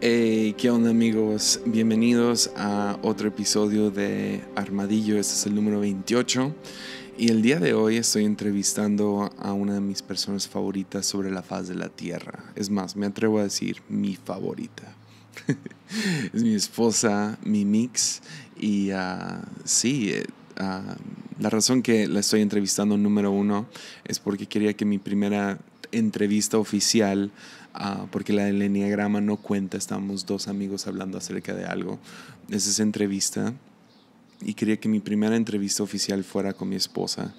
¿qué onda amigos? Bienvenidos a otro episodio de Armadillo, este es el número 28 y el día de hoy estoy entrevistando a una de mis personas favoritas sobre la faz de la Tierra. Es más, me atrevo a decir mi favorita. es mi esposa, mi mix y ah, sí, eh, ah, la razón que la estoy entrevistando número uno es porque quería que mi primera entrevista oficial Ah, porque la del Enneagrama no cuenta, estamos dos amigos hablando acerca de algo. Es esa entrevista y quería que mi primera entrevista oficial fuera con mi esposa.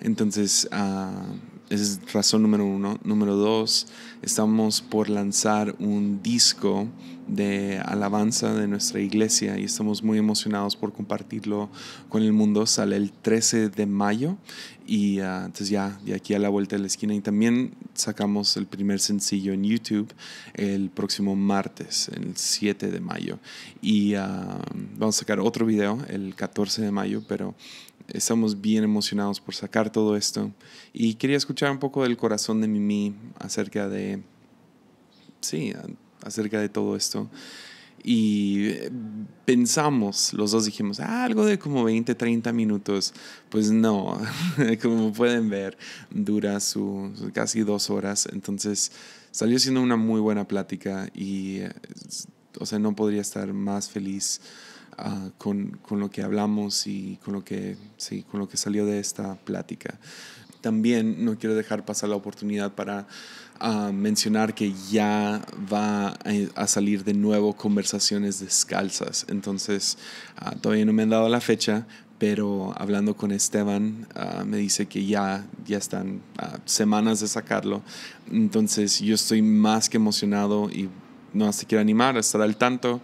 Entonces ah, es razón número uno. Número dos, estamos por lanzar un disco de alabanza de nuestra iglesia y estamos muy emocionados por compartirlo con el mundo. Sale el 13 de mayo y ah, entonces ya de aquí a la vuelta de la esquina. Y también sacamos el primer sencillo en YouTube el próximo martes, el 7 de mayo. Y ah, vamos a sacar otro video el 14 de mayo, pero Estamos bien emocionados por sacar todo esto. Y quería escuchar un poco del corazón de Mimi acerca de, sí, acerca de todo esto. Y eh, pensamos, los dos dijimos, ah, algo de como 20, 30 minutos. Pues no, como pueden ver, dura su, casi dos horas. Entonces salió siendo una muy buena plática y, eh, o sea, no podría estar más feliz Ah, con, con, lo que hablamos y con lo que, sí, con lo que salió de esta plática. También no quiero dejar pasar la oportunidad para ah, mencionar que ya va eh, a, salir de nuevo conversaciones descalzas. Entonces, ah, todavía no me han dado la fecha, pero hablando con Esteban me dice que ya, ya están semanas de sacarlo. Entonces yo estoy más que emocionado y no te quiero animar a estar al tanto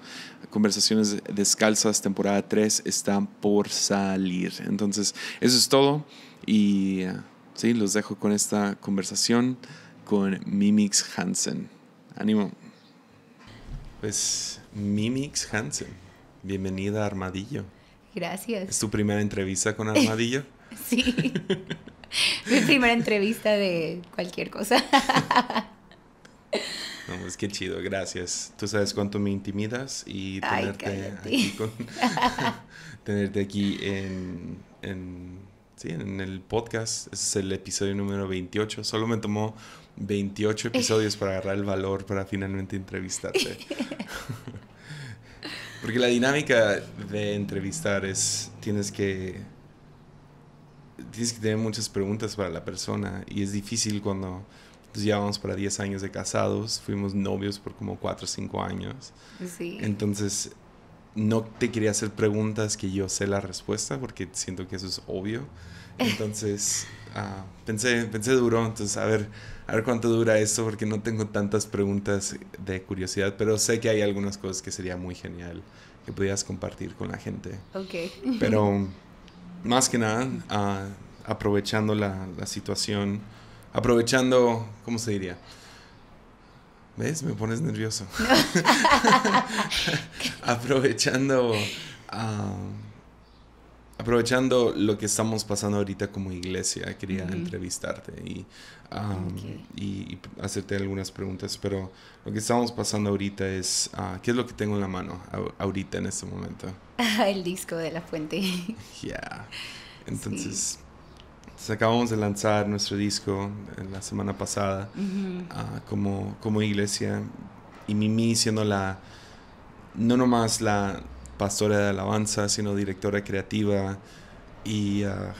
Conversaciones Descalzas, temporada 3, están por salir. Entonces, eso es todo y eh, sí, los dejo con esta conversación con Mimix Hansen. Ánimo. Pues Mimix Hansen, bienvenida a Armadillo. Gracias. ¿Es tu primera entrevista con Armadillo? sí. Mi primera entrevista de cualquier cosa. No, pues qué chido, gracias. Tú sabes cuánto me intimidas y tenerte aquí tenerte aquí en, en, sí, en el podcast. es el episodio número 28. Solo me tomó 28 episodios para agarrar el valor para finalmente entrevistarte. Porque la dinámica de entrevistar es, tienes que, tienes que tener muchas preguntas para la persona y es difícil cuando entonces pues, para 10 años de casados, fuimos novios por como 4 o 5 años. Sí. Entonces no te quería hacer preguntas que yo sé la respuesta porque siento que eso es obvio. Entonces ah, pensé, pensé duro, entonces a ver, a ver cuánto dura esto porque no tengo tantas preguntas de curiosidad, pero sé que hay algunas cosas que sería muy genial que pudieras compartir con la gente. Pero más que nada, ah, aprovechando la, la situación aprovechando, ¿cómo se diría? ¿Ves? Me pones nervioso. aprovechando, aprovechando lo que estamos pasando ahorita como iglesia, quería entrevistarte y, hacerte algunas preguntas, pero lo que estamos pasando ahorita es, ah, ¿qué es lo que tengo en la mano ahorita en este momento? El disco de la fuente. Ya, Entonces acabamos de lanzar nuestro disco la semana pasada ah, como, como iglesia y Mimi siendo la, no nomás la pastora de alabanza, sino directora creativa y ah,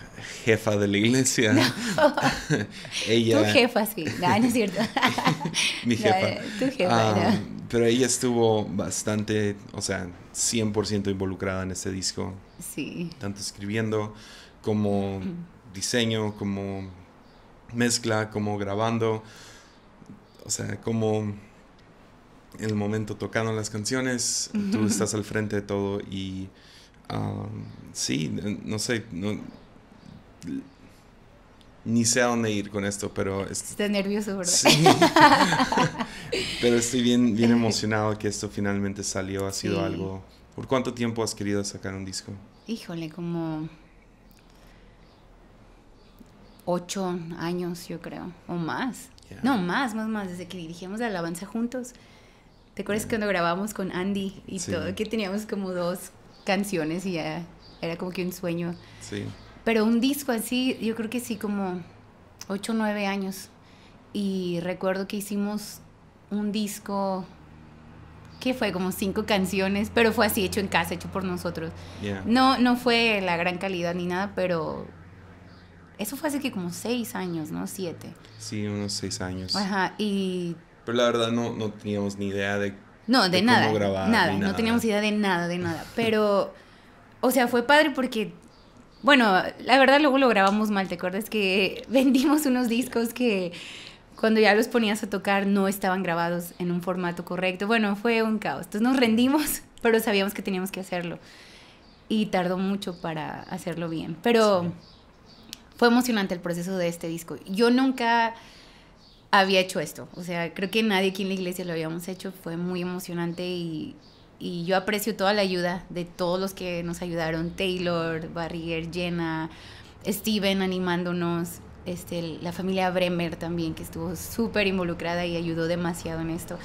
jefa de la iglesia. ella, tu jefa, sí, no, es cierto. Mi jefa. tu jefa, ah, no. Pero ella estuvo bastante, o sea, 100% involucrada en este disco. Sí. Tanto escribiendo como... Mm diseño, como mezcla, como grabando, o sea, como en el momento tocando las canciones, tú estás al frente de todo y um, sí, no sé, ni sé a dónde ir con esto, pero... nervioso, ¿verdad? pero estoy bien, bien emocionado que esto finalmente salió, ha sido algo... ¿Por cuánto tiempo has querido sacar un disco? Híjole, como ocho años, yo creo, o más. No, más, más, más, desde que dirigimos la alabanza juntos. ¿Te acuerdas que cuando grabamos con Andy y todo? Que teníamos como dos canciones y ya era como que un sueño. Sí. Pero un disco así, yo creo que sí, como ocho o nueve años. Y recuerdo que hicimos un disco que fue como cinco canciones, pero fue así hecho en casa, hecho por nosotros. No, no fue la gran calidad ni nada, pero eso fue hace que como seis años, ¿no? Siete. Sí, unos seis años. Ajá, y... Pero la verdad no, no teníamos ni idea de... No, de, nada. nada, no teníamos idea de nada, de nada. Pero, o sea, fue padre porque... Bueno, la verdad luego lo grabamos mal, ¿te acuerdas? Que vendimos unos discos que cuando ya los ponías a tocar no estaban grabados en un formato correcto. Bueno, fue un caos. Entonces nos rendimos, pero sabíamos que teníamos que hacerlo. Y tardó mucho para hacerlo bien. Pero fue emocionante el proceso de este disco. Yo nunca había hecho esto, o sea, creo que nadie aquí en la iglesia lo habíamos hecho, fue muy emocionante y, yo aprecio toda la ayuda de todos los que nos ayudaron, Taylor, Barrier, Jenna, Steven animándonos, este, la familia Bremer también, que estuvo súper involucrada y ayudó demasiado en esto.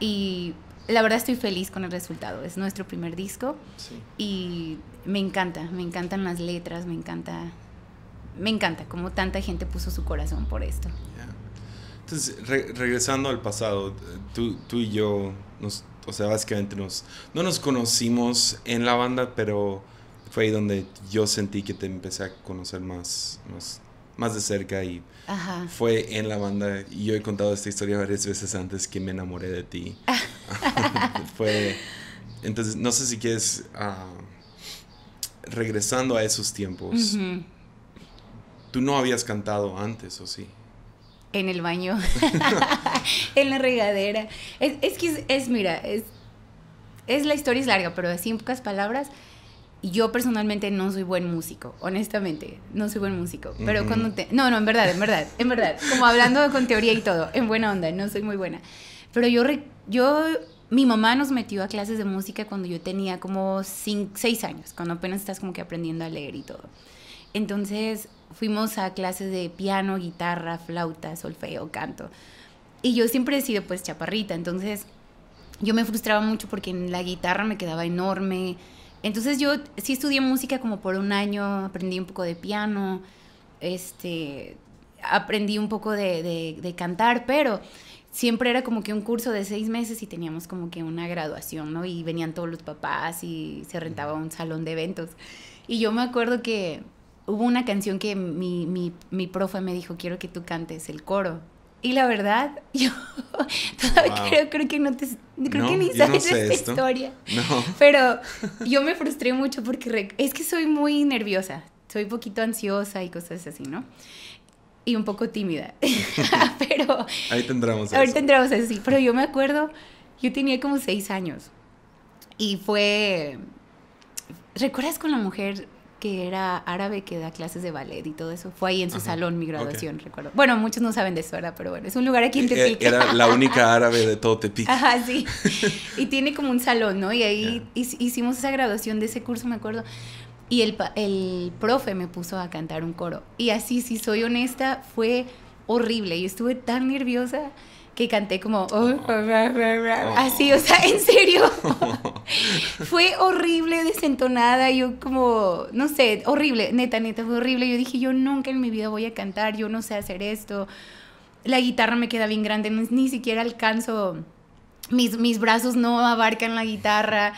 Y la verdad estoy feliz con el resultado, es nuestro primer disco y me encanta, me encantan las letras, me encanta me encanta cómo tanta gente puso su corazón por esto. Entonces, regresando al pasado, eh, tú, tú y yo, nos, o sea, básicamente nos, no nos conocimos en la banda, pero fue ahí donde yo sentí que te empecé a conocer más, más, de cerca y fue en la banda. Y yo he contado esta historia varias veces antes que me enamoré de ti. fue, entonces, no sé si quieres, ah, regresando a esos tiempos. Tú no habías cantado antes, ¿o sí? En el baño, en la regadera. Es, es que es, mira, es, es la historia es larga, pero así en pocas palabras, yo personalmente no soy buen músico, honestamente, no soy buen músico. Pero cuando te... No, no, en verdad, en verdad, en verdad. Como hablando con teoría y todo, en buena onda, no soy muy buena. Pero yo, yo mi mamá nos metió a clases de música cuando yo tenía como seis años, cuando apenas estás como que aprendiendo a leer y todo. Entonces, fuimos a clases de piano, guitarra, flauta, solfeo, canto. Y yo siempre he sido pues chaparrita, entonces yo me frustraba mucho porque en la guitarra me quedaba enorme. Entonces yo sí estudié música como por un año, aprendí un poco de piano, este, aprendí un poco de, de cantar, pero siempre era como que un curso de seis meses y teníamos como que una graduación, ¿no? Y venían todos los papás y se rentaba un salón de eventos. Y yo me acuerdo que hubo una canción que mi, mi, mi profe me dijo, quiero que tú cantes el coro. Y la verdad, yo creo, creo, que no te creo que ni sabes esta historia. No. Pero yo me frustré mucho porque es que soy muy nerviosa, soy poquito ansiosa y cosas así, ¿no? Y un poco tímida. pero ahí tendremos Ahí tendremos eso, sí, pero yo me acuerdo, yo tenía como seis años. Y fue ¿Recuerdas con la mujer que era árabe que da clases de ballet y todo eso. Fue ahí en su salón mi graduación, recuerdo. Bueno, muchos no saben de eso, ¿verdad? Pero bueno, es un lugar aquí en eh, Tepic. Era la única árabe de todo Tepic. Ajá, sí. Y tiene como un salón, ¿no? Y ahí hicimos esa graduación de ese curso, me acuerdo. Y el, el profe me puso a cantar un coro. Y así, si soy honesta, fue horrible. Y estuve tan nerviosa que canté como oh, oh, oh, así, o sea, en serio. fue horrible, desentonada, yo como, no sé, horrible, neta, neta, fue horrible. Yo dije, yo nunca en mi vida voy a cantar, yo no sé hacer esto. La guitarra me queda bien grande, ni, ni siquiera alcanzo, mis, mis brazos no abarcan la guitarra.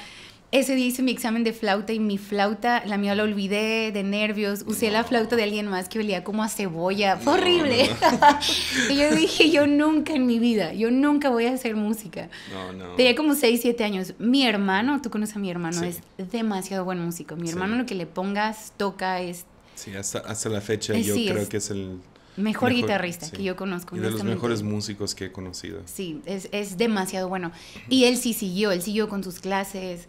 Ese día hice mi examen de flauta y mi flauta, la mía la olvidé de nervios. Usé la flauta de alguien más que olía como a cebolla. horrible. y yo dije, yo nunca en mi vida, yo nunca voy a hacer música. Tenía como 6, 7 años. Mi hermano, tú conoces a mi hermano, es demasiado buen músico. Mi hermano lo que le pongas, toca, es... Sí, hasta, hasta la fecha eh, yo creo que es el Mejor, guitarrista que yo conozco. Y de los mejores músicos que he conocido. Sí, es, es demasiado bueno. Y él sí siguió, él siguió con sus clases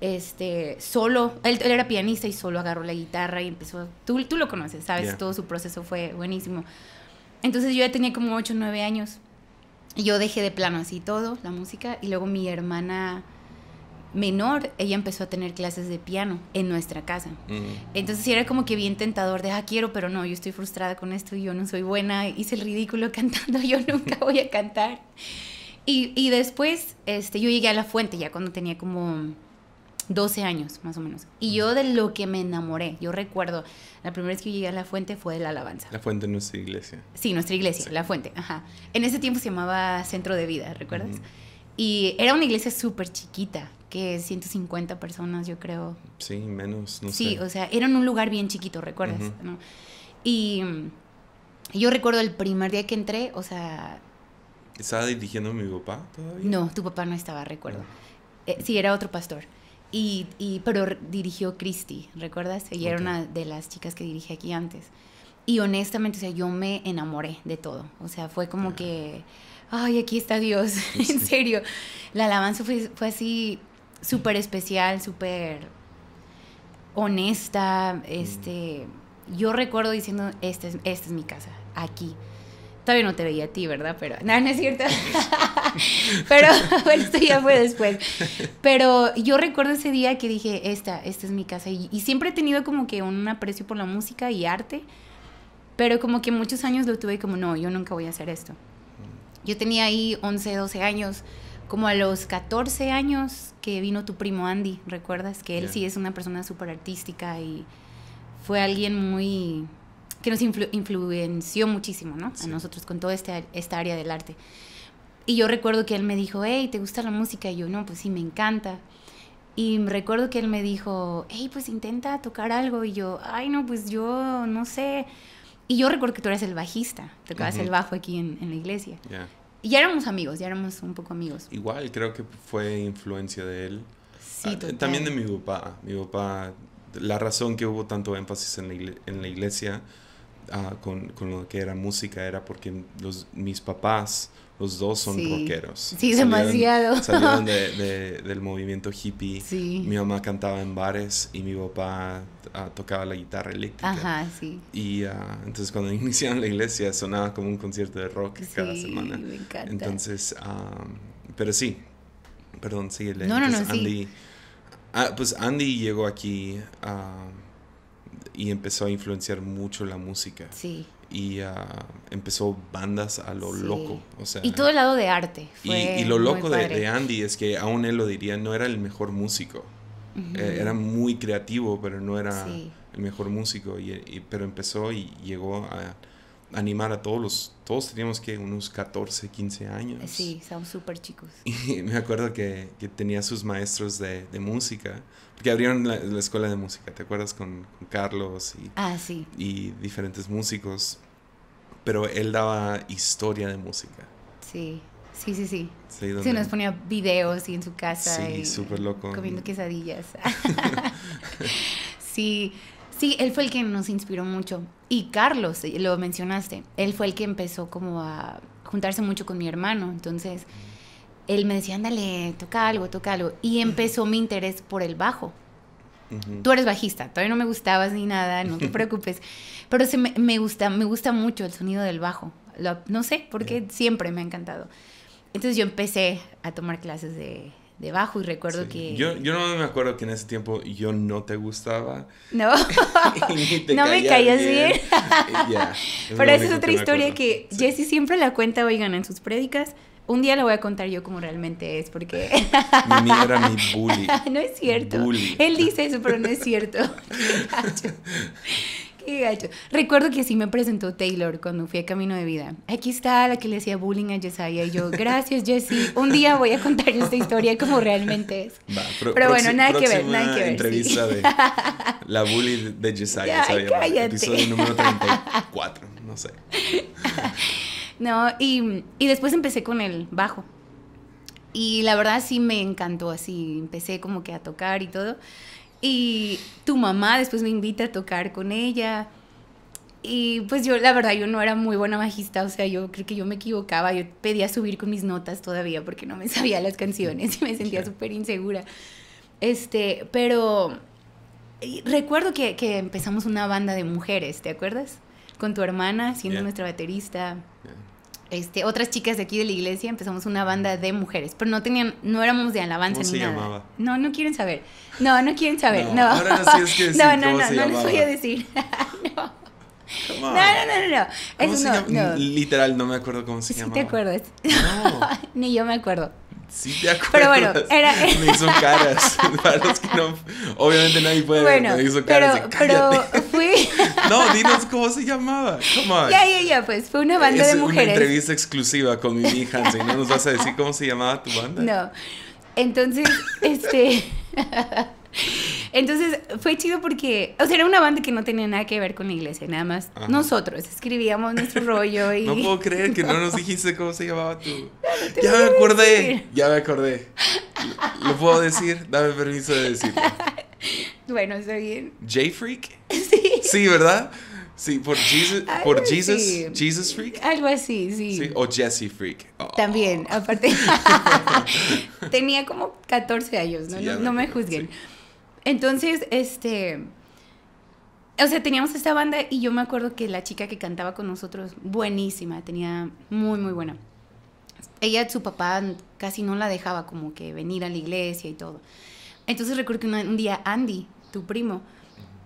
este, solo, él, era pianista y solo agarró la guitarra y empezó, tú, tú lo conoces, ¿sabes? Todo su proceso fue buenísimo. Entonces yo ya tenía como 8 o 9 años y yo dejé de plano así todo, la música, y luego mi hermana menor, ella empezó a tener clases de piano en nuestra casa. Mm. Entonces era como que bien tentador de, ah, quiero, pero no, yo estoy frustrada con esto y yo no soy buena, hice el ridículo cantando, yo nunca voy a cantar. Y, y después este, yo llegué a la fuente ya cuando tenía como 12 años, más o menos. Y yo de lo que me enamoré, yo recuerdo, la primera vez que llegué a la fuente fue de la alabanza. La fuente de nuestra iglesia. Sí, nuestra iglesia, la fuente, ajá. En ese tiempo se llamaba Centro de Vida, ¿recuerdas? Y era una iglesia súper chiquita, que 150 personas, yo creo. Sí, menos, no sé. Sí, o sea, era en un lugar bien chiquito, ¿recuerdas? Y yo recuerdo el primer día que entré, o sea... ¿Estaba dirigiendo mi papá todavía? No, tu papá no estaba, recuerdo. Ah. Eh, sí, era otro pastor. Y, pero dirigió Christy, ¿recuerdas? Ella era una de las chicas que dirigí aquí antes. Y honestamente, o sea, yo me enamoré de todo. O sea, fue como que, ay, aquí está Dios, en serio. La alabanza fue, así súper especial, súper honesta. Este, mm. Yo recuerdo diciendo, este esta es, mi casa, aquí. Todavía no te veía a ti, ¿verdad? Pero, nada, no es cierto. pero esto ya fue después. Pero yo recuerdo ese día que dije, esta, esta es mi casa. Y, siempre he tenido como que un aprecio por la música y arte, pero como que muchos años lo tuve como, no, yo nunca voy a hacer esto. Yo tenía ahí 11, 12 años, como a los 14 años que vino tu primo Andy, ¿recuerdas? Que él sí es una persona súper artística y fue alguien muy que nos influenció muchísimo, ¿no? A nosotros con toda este, esta área del arte. Y yo recuerdo que él me dijo, hey, ¿te gusta la música? Y yo, no, pues sí, me encanta. Y recuerdo que él me dijo, hey, pues intenta tocar algo. Y yo, ay, no, pues yo no sé. Y yo recuerdo que tú eras el bajista, tocabas el bajo aquí en, la iglesia. Ya. Y ya éramos amigos, ya éramos un poco amigos. Igual, creo que fue influencia de él. Sí, ah, también de mi papá. Mi papá, la razón que hubo tanto énfasis en la, iglesia ah, con, con, lo que era música era porque los, mis papás los dos son rockeros. Sí, demasiado. Salieron de, del movimiento hippie. Sí. Mi mamá cantaba en bares y mi papá ah, tocaba la guitarra eléctrica. Ajá, sí. Y ah, entonces cuando iniciaron la iglesia sonaba como un concierto de rock cada semana. me encanta. Entonces, pero sí. Perdón, sigue No, no, no, Andy, ah, pues Andy llegó aquí y empezó a influenciar mucho la música. Sí y ah, empezó bandas a lo loco. O sea, y todo el lado de arte. y, lo loco de, Andy es que aún él lo diría, no era el mejor músico. Eh, era muy creativo, pero no era el mejor músico. Y, pero empezó y llegó a animar a todos los... Todos teníamos que unos 14, 15 años. Sí, son súper chicos. Y me acuerdo que, que tenía sus maestros de, de música que abrieron la, escuela de música, ¿te acuerdas? Con, Carlos y, ah, y diferentes músicos. Pero él daba historia de música. Sí, sí, sí, sí. Sí, nos ponía videos y en su casa. Sí, súper loco. Comiendo quesadillas. sí, sí, él fue el que nos inspiró mucho. Y Carlos, eh, lo mencionaste, él fue el que empezó como a juntarse mucho con mi hermano. Entonces, él me decía, ándale, toca algo, toca algo. Y empezó mi interés por el bajo. Tú eres bajista, todavía no me gustabas ni nada, no te preocupes. Pero me, gusta, me gusta mucho el sonido del bajo. no sé, porque siempre me ha encantado. Entonces yo empecé a tomar clases de, bajo y recuerdo que... Yo, yo, no me acuerdo que en ese tiempo yo no te gustaba. No, no me caías bien. Pero esa es otra historia que Jesse siempre la cuenta, oigan, en sus prédicas. Un día lo voy a contar yo como realmente es, porque... Mimi era mi bully. no es cierto. Él dice eso, pero no es cierto. Qué gacho. Qué gacho. Recuerdo que así me presentó Taylor cuando fui a Camino de Vida. Aquí está la que le hacía bullying a Josiah Y yo, gracias, Jessie. Un día voy a contar esta historia como realmente es. pero, bueno, nada que ver, nada que ver. entrevista de la bully de cállate. Episodio número 34, no sé. No, y, después empecé con el bajo. Y la verdad sí me encantó, así empecé como que a tocar y todo. Y tu mamá después me invita a tocar con ella. Y pues yo, la verdad, yo no era muy buena bajista, o sea, yo creo que yo me equivocaba, yo pedía subir con mis notas todavía porque no me sabía las canciones y me sentía súper insegura. Este, pero recuerdo que, que, empezamos una banda de mujeres, ¿te acuerdas? Con tu hermana, siendo nuestra baterista este, otras chicas de aquí de la iglesia empezamos una banda de mujeres, pero no tenían, no éramos de alabanza ¿Cómo ni se nada. Llamaba? No, no quieren saber. No, no quieren saber. No, no, no, no, no, no, no les voy a decir. no. No, no, no, no. Literal, no me acuerdo cómo se llama. Sí te acuerdas. No. Ni yo me acuerdo. Sí, te acuerdas. Pero bueno, era... Me hizo caras. no. Obviamente nadie puede bueno, Me hizo caras. Pero, fui. no, dinos cómo se llamaba. Come on. Ya, ya, ya, pues. Fue una banda de mujeres. una entrevista exclusiva con Mimi Hansen. No nos vas a decir cómo se llamaba tu banda. No. Entonces, este. Entonces fue chido porque, o sea, era una banda que no tenía nada que ver con la iglesia, nada más nosotros escribíamos nuestro rollo y... No puedo creer que no, nos dijiste cómo se llamaba tú, ya me acordé, ya me acordé. Lo, puedo decir, dame permiso de decirlo. Bueno, está bien. ¿J-Freak? Sí. Sí, ¿verdad? Sí, por Jesus, por Jesus, Jesus Freak. Algo así, sí. sí. O Jesse Freak. Oh. También, aparte. tenía como 14 años, no me juzguen. Entonces, este, o sea, teníamos esta banda y yo me acuerdo que la chica que cantaba con nosotros, buenísima, tenía muy, muy buena. Ella, su papá casi no la dejaba como que venir a la iglesia y todo. Entonces recuerdo que un día Andy, tu primo,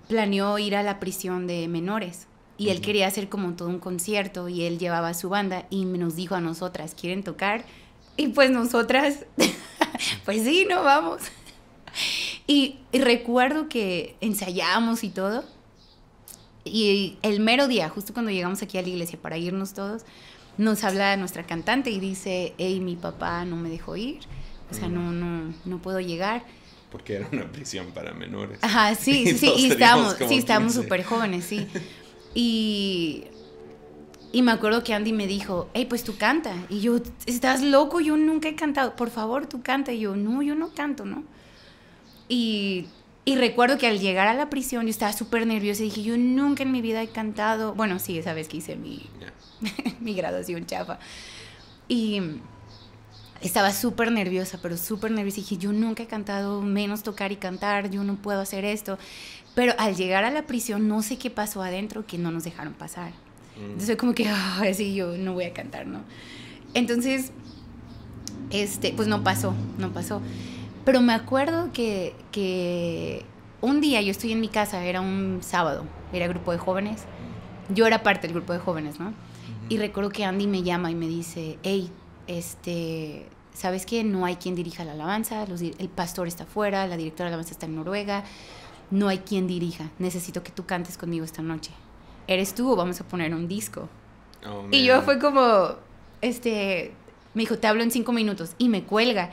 planeó ir a la prisión de menores y él quería hacer como todo un concierto y él llevaba a su banda y nos dijo a nosotras, ¿quieren tocar? Y pues nosotras, pues sí, no vamos y, recuerdo que ensayamos y todo. Y el mero día, justo cuando llegamos aquí a la iglesia para irnos todos, nos habla nuestra cantante y dice, hey, mi papá no me dejó ir, o sea, no, no, no puedo llegar porque era una prisión para menores. Ajá, sí, sí, y estábamos, sí, estábamos súper jóvenes, sí. Y, y me acuerdo que Andy me dijo, hey, pues tú canta. Y yo, estás loco, yo nunca he cantado, por favor, tú canta. Y yo, no, yo no canto, ¿no? Y, recuerdo que al llegar a la prisión yo estaba súper nerviosa y dije, yo nunca en mi vida he cantado. Bueno, sí, esa vez que hice mi, mi graduación chafa. Y estaba súper nerviosa, pero súper nerviosa. Y dije, yo nunca he cantado, menos tocar y cantar, yo no puedo hacer esto. Pero al llegar a la prisión, no sé qué pasó adentro que no nos dejaron pasar. Mm. Entonces, como que, oh, ah, así yo no voy a cantar, ¿no? Entonces, este, pues no pasó, no pasó. Pero me acuerdo que, un día yo estoy en mi casa, era un sábado, era grupo de jóvenes. Yo era parte del grupo de jóvenes, ¿no? Y recuerdo que Andy me llama y me dice, hey, este, ¿sabes qué? No hay quien dirija la alabanza, el pastor está afuera, la directora de la alabanza está en Noruega, no hay quien dirija, necesito que tú cantes conmigo esta noche. ¿Eres tú vamos a poner un disco? Oh, y yo fue como, este, me dijo, te hablo en cinco minutos y me cuelga.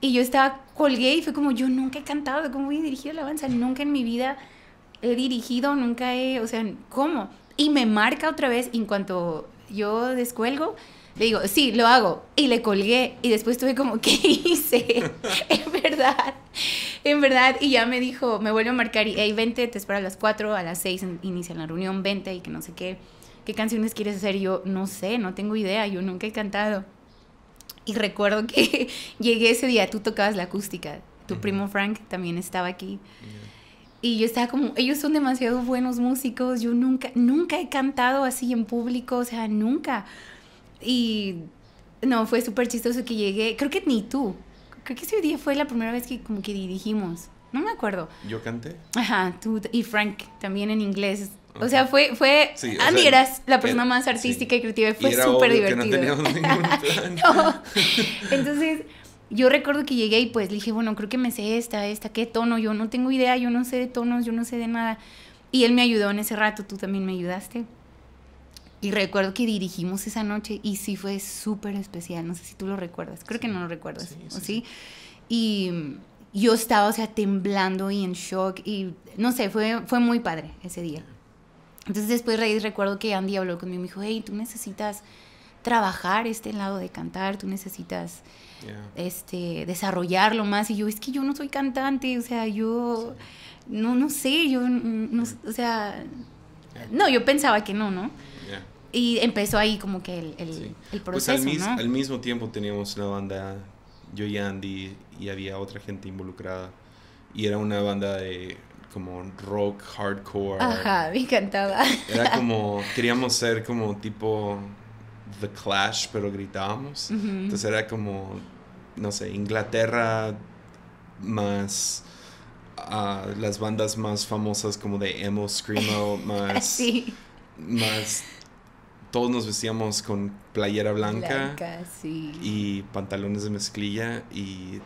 Y yo estaba, colgué y fue como, yo nunca he cantado, ¿cómo voy dirigido dirigir alabanza? Nunca en mi vida he dirigido, nunca he, o sea, ¿cómo? Y me marca otra vez, en cuanto yo descuelgo, le digo, sí, lo hago. Y le colgué. Y después tuve como, ¿qué hice? en verdad, en verdad. Y ya me dijo, me vuelve a marcar y, hey, vente, te espero a las 4, a las 6 inicia la reunión, vente y que no sé qué. ¿Qué canciones quieres hacer? yo, no sé, no tengo idea, yo nunca he cantado. Y recuerdo que llegué ese día, tú tocabas la acústica, tu primo Frank también estaba aquí. Y yo estaba como, ellos son demasiado buenos músicos, yo nunca, nunca he cantado así en público, o sea, nunca. Y no, fue súper chistoso que llegué, creo que ni tú, creo que ese día fue la primera vez que como que dirigimos, no me acuerdo. ¿Yo canté? Ajá, tú y Frank también en inglés, o sea, fue, fue sí, Andy eras la persona más artística y creativa y fue súper divertido. Que no no. Entonces, yo recuerdo que llegué y pues dije, bueno, creo que me sé esta, esta, qué tono, yo no tengo idea, yo no sé de tonos, yo no sé de nada. Y él me ayudó en ese rato, tú también me ayudaste. Y recuerdo que dirigimos esa noche y sí fue súper especial, no sé si tú lo recuerdas, creo que no lo recuerdas, sí, ¿o sí? Y yo estaba, o sea, temblando y en shock y no sé, fue, fue muy padre ese día. Entonces después raíz recuerdo que Andy habló conmigo y me dijo, hey, tú necesitas trabajar este lado de cantar, tú necesitas este, desarrollarlo más. Y yo, es que yo no soy cantante, o sea, yo no, no sé, yo, no, o sea, no, yo pensaba que no, ¿no? Y empezó ahí como que el, el, proceso, pues al, al mismo tiempo teníamos la banda, yo y Andy, y había otra gente involucrada. Y era una banda de como rock, hardcore. Ajá, me encantaba. Era como, queríamos ser como tipo The Clash, pero gritábamos. Entonces era como, no sé, Inglaterra más ah, las bandas más famosas como de emo, screamo, más... Más todos nos vestíamos con playera blanca, y pantalones de mezclilla y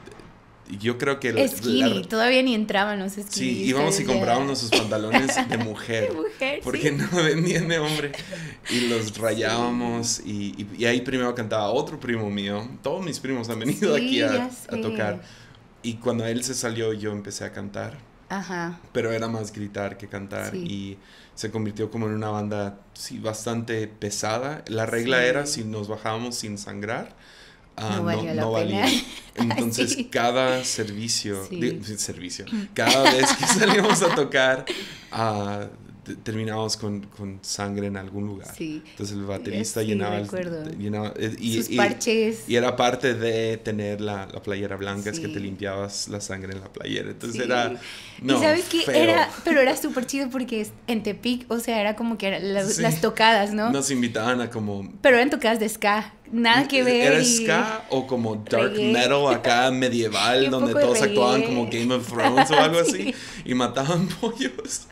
yo creo que... Skinny, todavía ni entraban los skinny. Sí, íbamos y comprábamos sus pantalones de mujer. de mujer, Porque no vendían de hombre. Y los rayábamos y, y, ahí primero cantaba otro primo mío. Todos mis primos han venido aquí a, tocar. Y cuando él se salió yo empecé a cantar. Ajá. Pero era más gritar que cantar y se convirtió como en una banda sí, bastante pesada. La regla era si nos bajábamos sin sangrar, Ah, no, valía. Ah, Entonces, cada servicio, servicio, cada vez que salíamos a tocar, ah, terminábamos con, con, sangre en algún lugar. Entonces el baterista llenaba, el, eh, y, Sus y, parches. Y, era parte de tener la, la playera blanca, es que te limpiabas la sangre en la playera. Entonces era... No, y sabes que era, pero era súper chido porque en Tepic, o sea, era como que las, las, tocadas, ¿no? Nos invitaban a como... Pero eran tocadas de ska nada que ver. ¿Era ska o como dark metal acá medieval, donde todos actuaban como Game of Thrones o algo así y mataban pollos?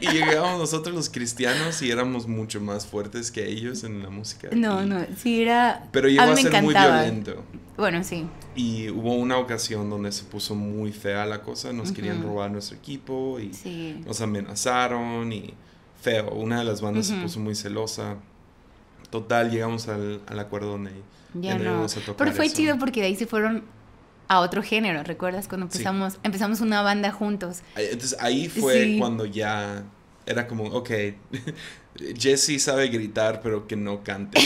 y llegábamos nosotros los cristianos y éramos mucho más fuertes que ellos en la música. No, no, sí era... Pero llegó a, ser muy violento. Bueno, sí. Y hubo una ocasión donde se puso muy fea la cosa, nos querían robar nuestro equipo y nos amenazaron y feo. Una de las bandas se puso muy celosa total llegamos al, acuerdo de ya, no. Pero fue chido porque de ahí se fueron a otro género, ¿recuerdas? Cuando empezamos, empezamos una banda juntos. Entonces ahí fue cuando ya era como, ok, Jesse sabe gritar, pero que no cante.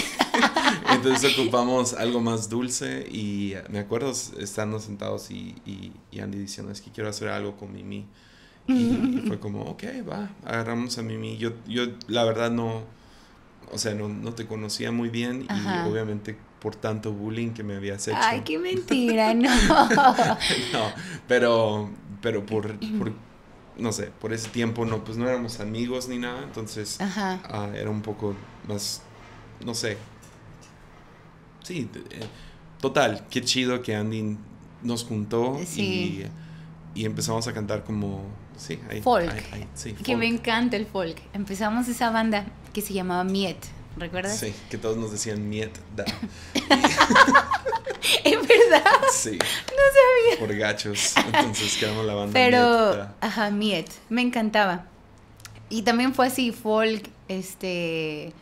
Entonces ocupamos algo más dulce y me acuerdo estando sentados y, y, Andy diciendo, es que quiero hacer algo con Mimi. Y, fue como, ok, va, agarramos a Mimi. Yo, yo la verdad no, o sea, no, te conocía muy bien y obviamente por tanto bullying que me habías hecho. Ay, qué mentira, no. no, pero, pero por, no sé, por ese tiempo no, pues no éramos amigos ni nada, entonces ah, era un poco más, no sé. Sí, eh, total, qué chido que Andy nos juntó y, empezamos a cantar como Sí, sí, folk. Que me encanta el folk. Empezamos esa banda que se llamaba Miet, ¿recuerdas? Sí, que todos nos decían Miet da. ¿Es verdad? Sí. No sabía. Por gachos. Entonces quedamos la banda. Pero, Miet, da. ajá, Miet. Me encantaba. Y también fue así, folk, este,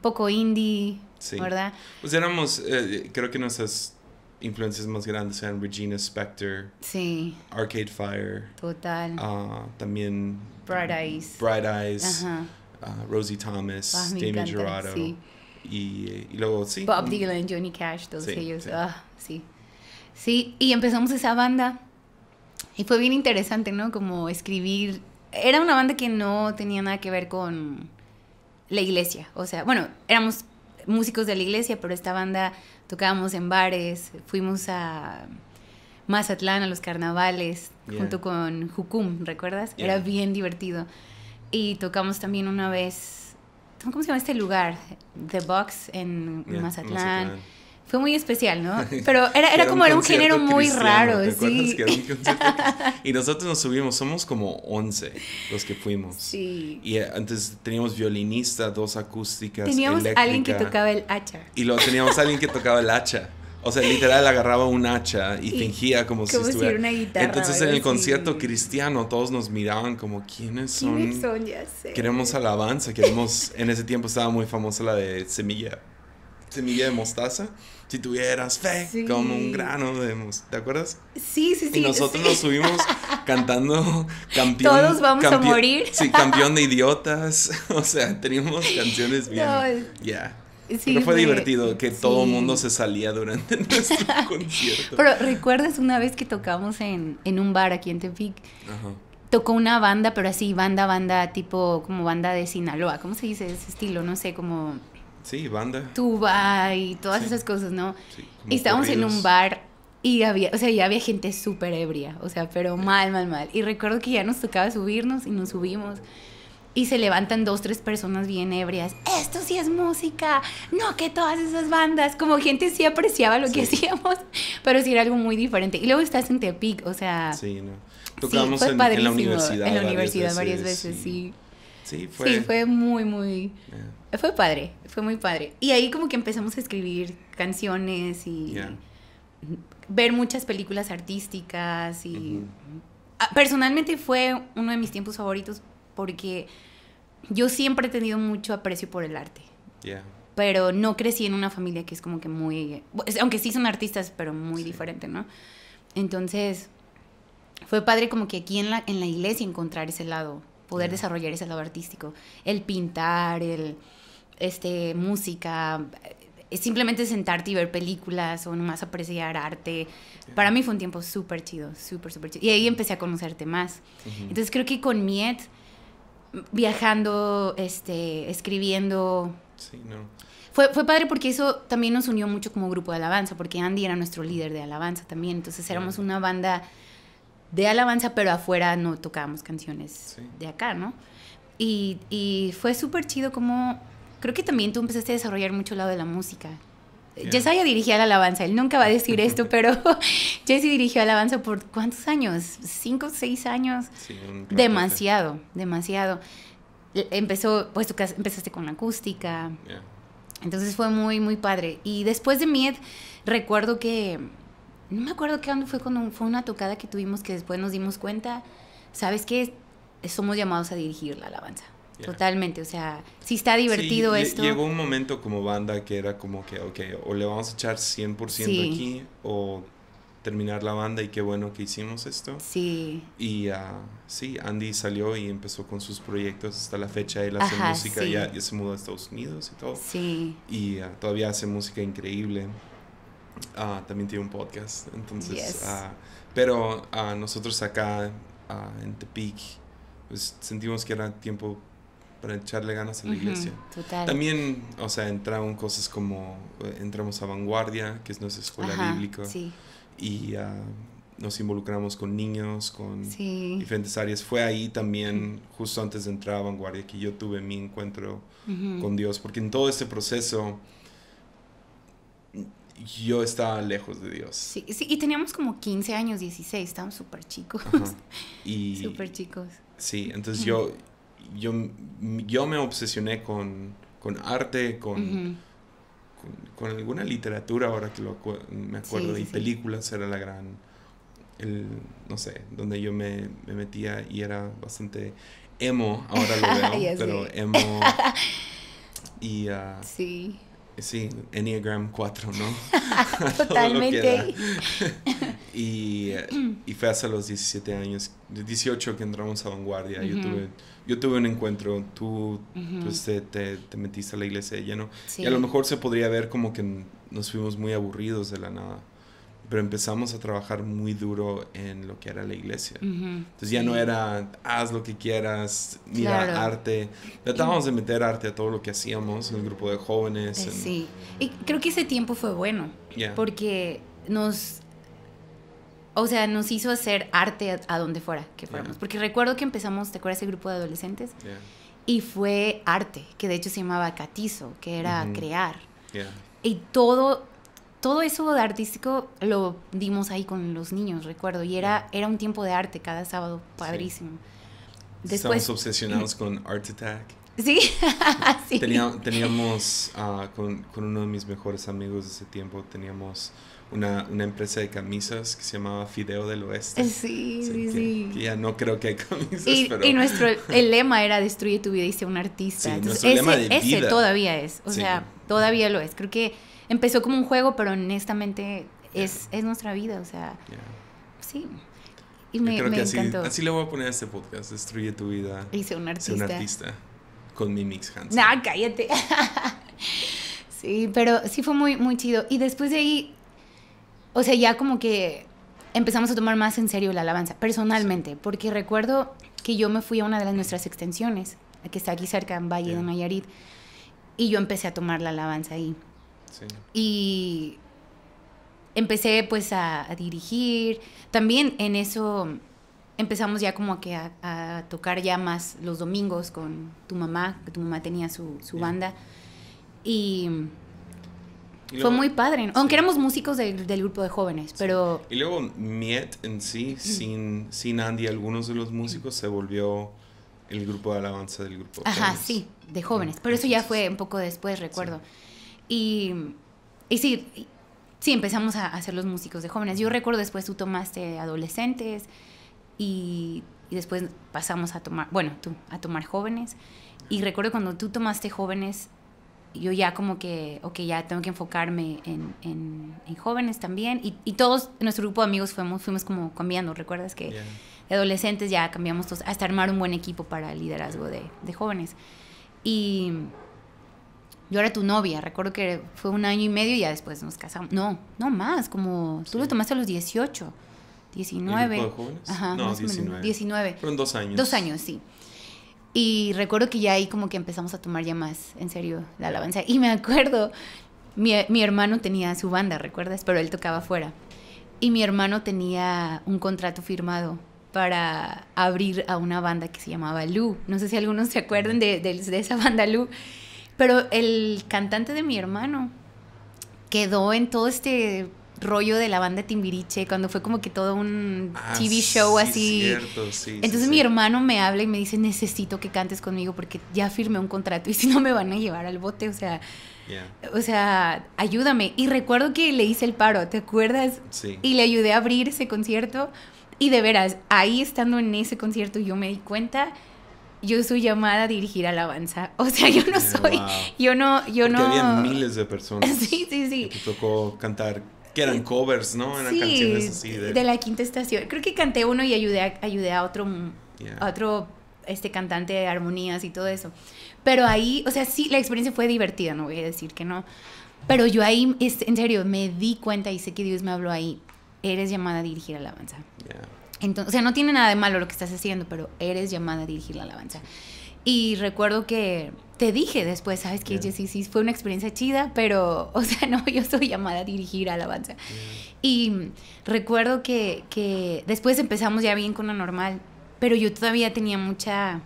poco indie, sí. ¿verdad? Pues éramos, eh, creo que nuestras influencias más grandes eran Regina Spector, sí. Arcade Fire, total, ah, también Bright Eyes, Bright Eyes, Ajá. Rosie Thomas, Jamie ah, Damien Gerardo. Y, luego, sí. Bob Johnny Cash, todos ellos. Ah, sí. sí. y empezamos esa banda. Y fue bien interesante, ¿no? Como escribir. Era una banda que no tenía nada que ver con la iglesia. O sea, bueno, éramos músicos de la iglesia, pero esta banda tocábamos en bares, fuimos a Mazatlán a los carnavales junto con Jukum, ¿recuerdas? Era bien divertido. Y tocamos también una vez, ¿cómo se llama este lugar? The Box en Mazatlán. Fue muy especial, ¿no? Pero era, era, como era un género muy raro, sí. y nosotros nos subimos, somos como 11 los que fuimos. Sí. Y eh, antes teníamos violinista, dos acústicas. Teníamos alguien que tocaba el hacha. Y luego teníamos alguien que tocaba el hacha. O sea, literal agarraba un hacha y, fingía como, si estuviera. Entonces en el concierto cristiano todos nos miraban como quiénes son. ¿Quiénes Queremos alabanza, queremos. en ese tiempo estaba muy famosa la de semilla, semilla de mostaza. Si tuvieras fe, como un grano de mostaza. ¿Te acuerdas? Sí, sí, sí. Y nosotros lo nos subimos cantando campeón. Todos vamos a morir. Sí, campeón de idiotas. o sea, teníamos canciones bien. Ya. Pero fue divertido que todo el mundo se salía durante nuestro concierto. Pero recuerdas una vez que tocamos en, un bar aquí en Tepic. tocó una banda, pero así, banda, banda, tipo como banda de Sinaloa. ¿Cómo se dice ese estilo? No sé, como. Sí, banda. Tuba y todas esas cosas, ¿no? y estábamos en un bar y había, o sea, ya había gente súper ebria, o sea, pero mal, mal, mal. Y recuerdo que ya nos tocaba subirnos y nos subimos y se levantan dos, tres personas bien ebrias. Esto sí es música. No, que todas esas bandas, como gente sí apreciaba lo que hacíamos, pero sí era algo muy diferente. Y luego estás en Tepic, o sea... Sí, ¿no? Tocamos en, en, la universidad. En la universidad varias veces, sí. Sí. Fue... sí. fue. muy, muy... Fue padre, fue muy padre. Y ahí como que empezamos a escribir canciones y... Ver muchas películas artísticas y... Ah, personalmente fue uno de mis tiempos favoritos porque yo siempre he tenido mucho aprecio por el arte. Yeah. Pero no crecí en una familia que es como que muy, pues, aunque sí son artistas, pero muy diferente, ¿no? Entonces, fue padre como que aquí en la, en la iglesia encontrar ese lado, poder desarrollar ese lado artístico, el pintar, el, este, música, eh, simplemente sentarte y ver películas o nomás apreciar arte. Para mí fue un tiempo súper chido, súper, súper chido. Y ahí mm. empecé a conocerte más. Entonces creo que con Miet viajando, este, escribiendo. Sí, no. Fue, padre porque eso también nos unió mucho como grupo de alabanza, porque Andy era nuestro mm. líder de alabanza también, entonces éramos una banda de alabanza, pero afuera no tocábamos canciones de acá, ¿no? Y, y fue súper chido como, creo que también tú empezaste a desarrollar mucho el lado de la música, Yeah. dirigía la alabanza, él nunca va a decir esto, pero Jesse dirigió alabanza por cuántos años, cinco, seis años, demasiado, demasiado. E, empezó, pues tú empezaste con la acústica, entonces fue muy, muy padre. Y después de Mied, recuerdo que, no me acuerdo qué fue cuando fue una tocada que tuvimos que después nos dimos cuenta, ¿sabes qué? Somos llamados a dirigir la alabanza. Totalmente, o sea, si está divertido esto. Llegó un momento como banda que era como que, ok, o le vamos a echar 100% aquí, o terminar la banda y qué bueno que hicimos esto. Sí. Y ah, sí, Andy salió y empezó con sus proyectos hasta la fecha. Él hace música, y ya, se mudó a Estados Unidos y todo. Sí. Y ah, todavía hace música increíble. Ah, también tiene un podcast, entonces... pero nosotros acá en Tepic, pues sentimos que era tiempo para echarle ganas a la iglesia. También, o sea, entraron cosas como, eh, entramos a Vanguardia, que es nuestra escuela bíblica, sí. y ah, nos involucramos con niños, con diferentes áreas. Fue ahí también, justo antes de entrar a Vanguardia, que yo tuve mi encuentro con Dios, porque en todo este proceso yo estaba lejos de Dios. Sí, sí y teníamos como 15 años, 16, estábamos súper chicos. Súper chicos. Sí, entonces yo, yo, yo me obsesioné con, arte, con, con, alguna literatura, ahora que lo me acuerdo, y películas era la gran, el, no sé, donde yo me, metía y era bastante emo, ahora lo veo, pero emo. y, ah, sí. Sí, Enneagram 4, ¿no? Totalmente. y, y, fue hasta los 17 años, 18 que entramos a Vanguardia. yo, tuve, un encuentro, tú pues, te, metiste a la iglesia de lleno. Y a lo mejor se podría ver como que nos fuimos muy aburridos de la nada pero empezamos a trabajar muy duro en lo que era la iglesia. Entonces ya no era haz lo que quieras, mira arte. Tratábamos de meter arte a todo lo que hacíamos en el grupo de jóvenes. Eh, sí, y creo que ese tiempo fue bueno, porque nos o sea, nos hizo hacer arte a, donde fuera que fuéramos. Porque recuerdo que empezamos, ¿te acuerdas ese grupo de adolescentes? Y fue arte, que de hecho se llamaba Catizo, que era crear. Y todo, todo eso de artístico lo dimos ahí con los niños, recuerdo, y era, era un tiempo de arte cada sábado, padrísimo. Después, Estamos obsesionados con Art Attack. Sí, Teníamos, ah, con, uno de mis mejores amigos de ese tiempo, teníamos una, empresa de camisas que se llamaba Fideo del Oeste. Sí, sí, sí. ya no creo que hay camisas, y, nuestro, el lema era destruye tu vida y sea un artista. Entonces, ese, todavía es, o sea, todavía lo es. Creo que empezó como un juego, pero honestamente es, nuestra vida, o sea, sí. Y me, encantó. Así le voy a poner a este podcast, destruye tu vida. hice un artista. un artista con mi mix Nah, cállate. sí, pero sí fue muy, muy chido. Y después de ahí, o sea, ya como que empezamos a tomar más en serio la alabanza, personalmente, porque recuerdo que yo me fui a una de las nuestras extensiones, que está aquí cerca, en Valle de Mayarit y yo empecé a tomar la alabanza ahí. Y empecé pues a, dirigir. También en eso empezamos ya como que a, tocar ya más los domingos con tu mamá, que tu mamá tenía su, banda. Y, fue muy padre, aunque éramos músicos del grupo de jóvenes, pero... Y luego Miet en sí, sin, sin Andy, algunos de los músicos se volvió el grupo de alabanza del grupo. Ajá, sí, de jóvenes, pero eso ya fue un poco después, recuerdo. Y, sí, sí, empezamos a hacer los músicos de jóvenes. Yo recuerdo después tú tomaste adolescentes y, después pasamos a tomar, bueno, tú, a tomar jóvenes. Y recuerdo cuando tú tomaste jóvenes, yo ya como que, ok, ya tengo que enfocarme en, jóvenes también. Y, todos, nuestro grupo de amigos fuimos, fuimos como cambiando, ¿recuerdas? Que de adolescentes ya cambiamos todos hasta armar un buen equipo para el liderazgo de, de jóvenes. Y yo era tu novia, recuerdo que fue un año y medio y ya después nos casamos. No, no más, como tú lo tomaste a los 18, 19. ¿El jóvenes? no, 19. 19. Fueron dos años. Dos años, sí. Y recuerdo que ya ahí como que empezamos a tomar ya más en serio la alabanza. Y me acuerdo, mi, hermano tenía su banda, ¿recuerdas? Pero él tocaba afuera. Y mi hermano tenía un contrato firmado para abrir a una banda que se llamaba Lu. No sé si algunos se acuerdan de, de esa banda Lu. Pero el cantante de mi hermano quedó en todo este rollo de la banda Timbiriche, cuando fue como que todo un ah, TV show así. Entonces mi hermano me habla y me dice, necesito que cantes conmigo porque ya firmé un contrato y si no me van a llevar al bote, o sea, o sea, ayúdame. Y recuerdo que le hice el paro, ¿te acuerdas? Sí. Y le ayudé a abrir ese concierto y de veras, ahí estando en ese concierto yo me di cuenta yo soy llamada a dirigir alabanza. O sea, yo no soy, yo no, yo no. Había miles de personas. sí, sí, sí. Que tocó cantar, que eran covers, ¿no? Eran sí, canciones de... la quinta estación. Creo que canté uno y ayudé a, otro, mm, otro este cantante de armonías y todo eso. Pero ahí, o sea, sí, la experiencia fue divertida, no voy a decir que no. Pero yo ahí, en serio, me di cuenta y sé que Dios me habló ahí. Eres llamada a dirigir alabanza. Entonces, o sea, no tiene nada de malo lo que estás haciendo, pero eres llamada a dirigir la alabanza. Y recuerdo que te dije después, ¿sabes qué, Sí, Sí, fue una experiencia chida, pero, o sea, no, yo soy llamada a dirigir alabanza. Y recuerdo que, que, después empezamos ya bien con lo normal, pero yo todavía tenía mucha...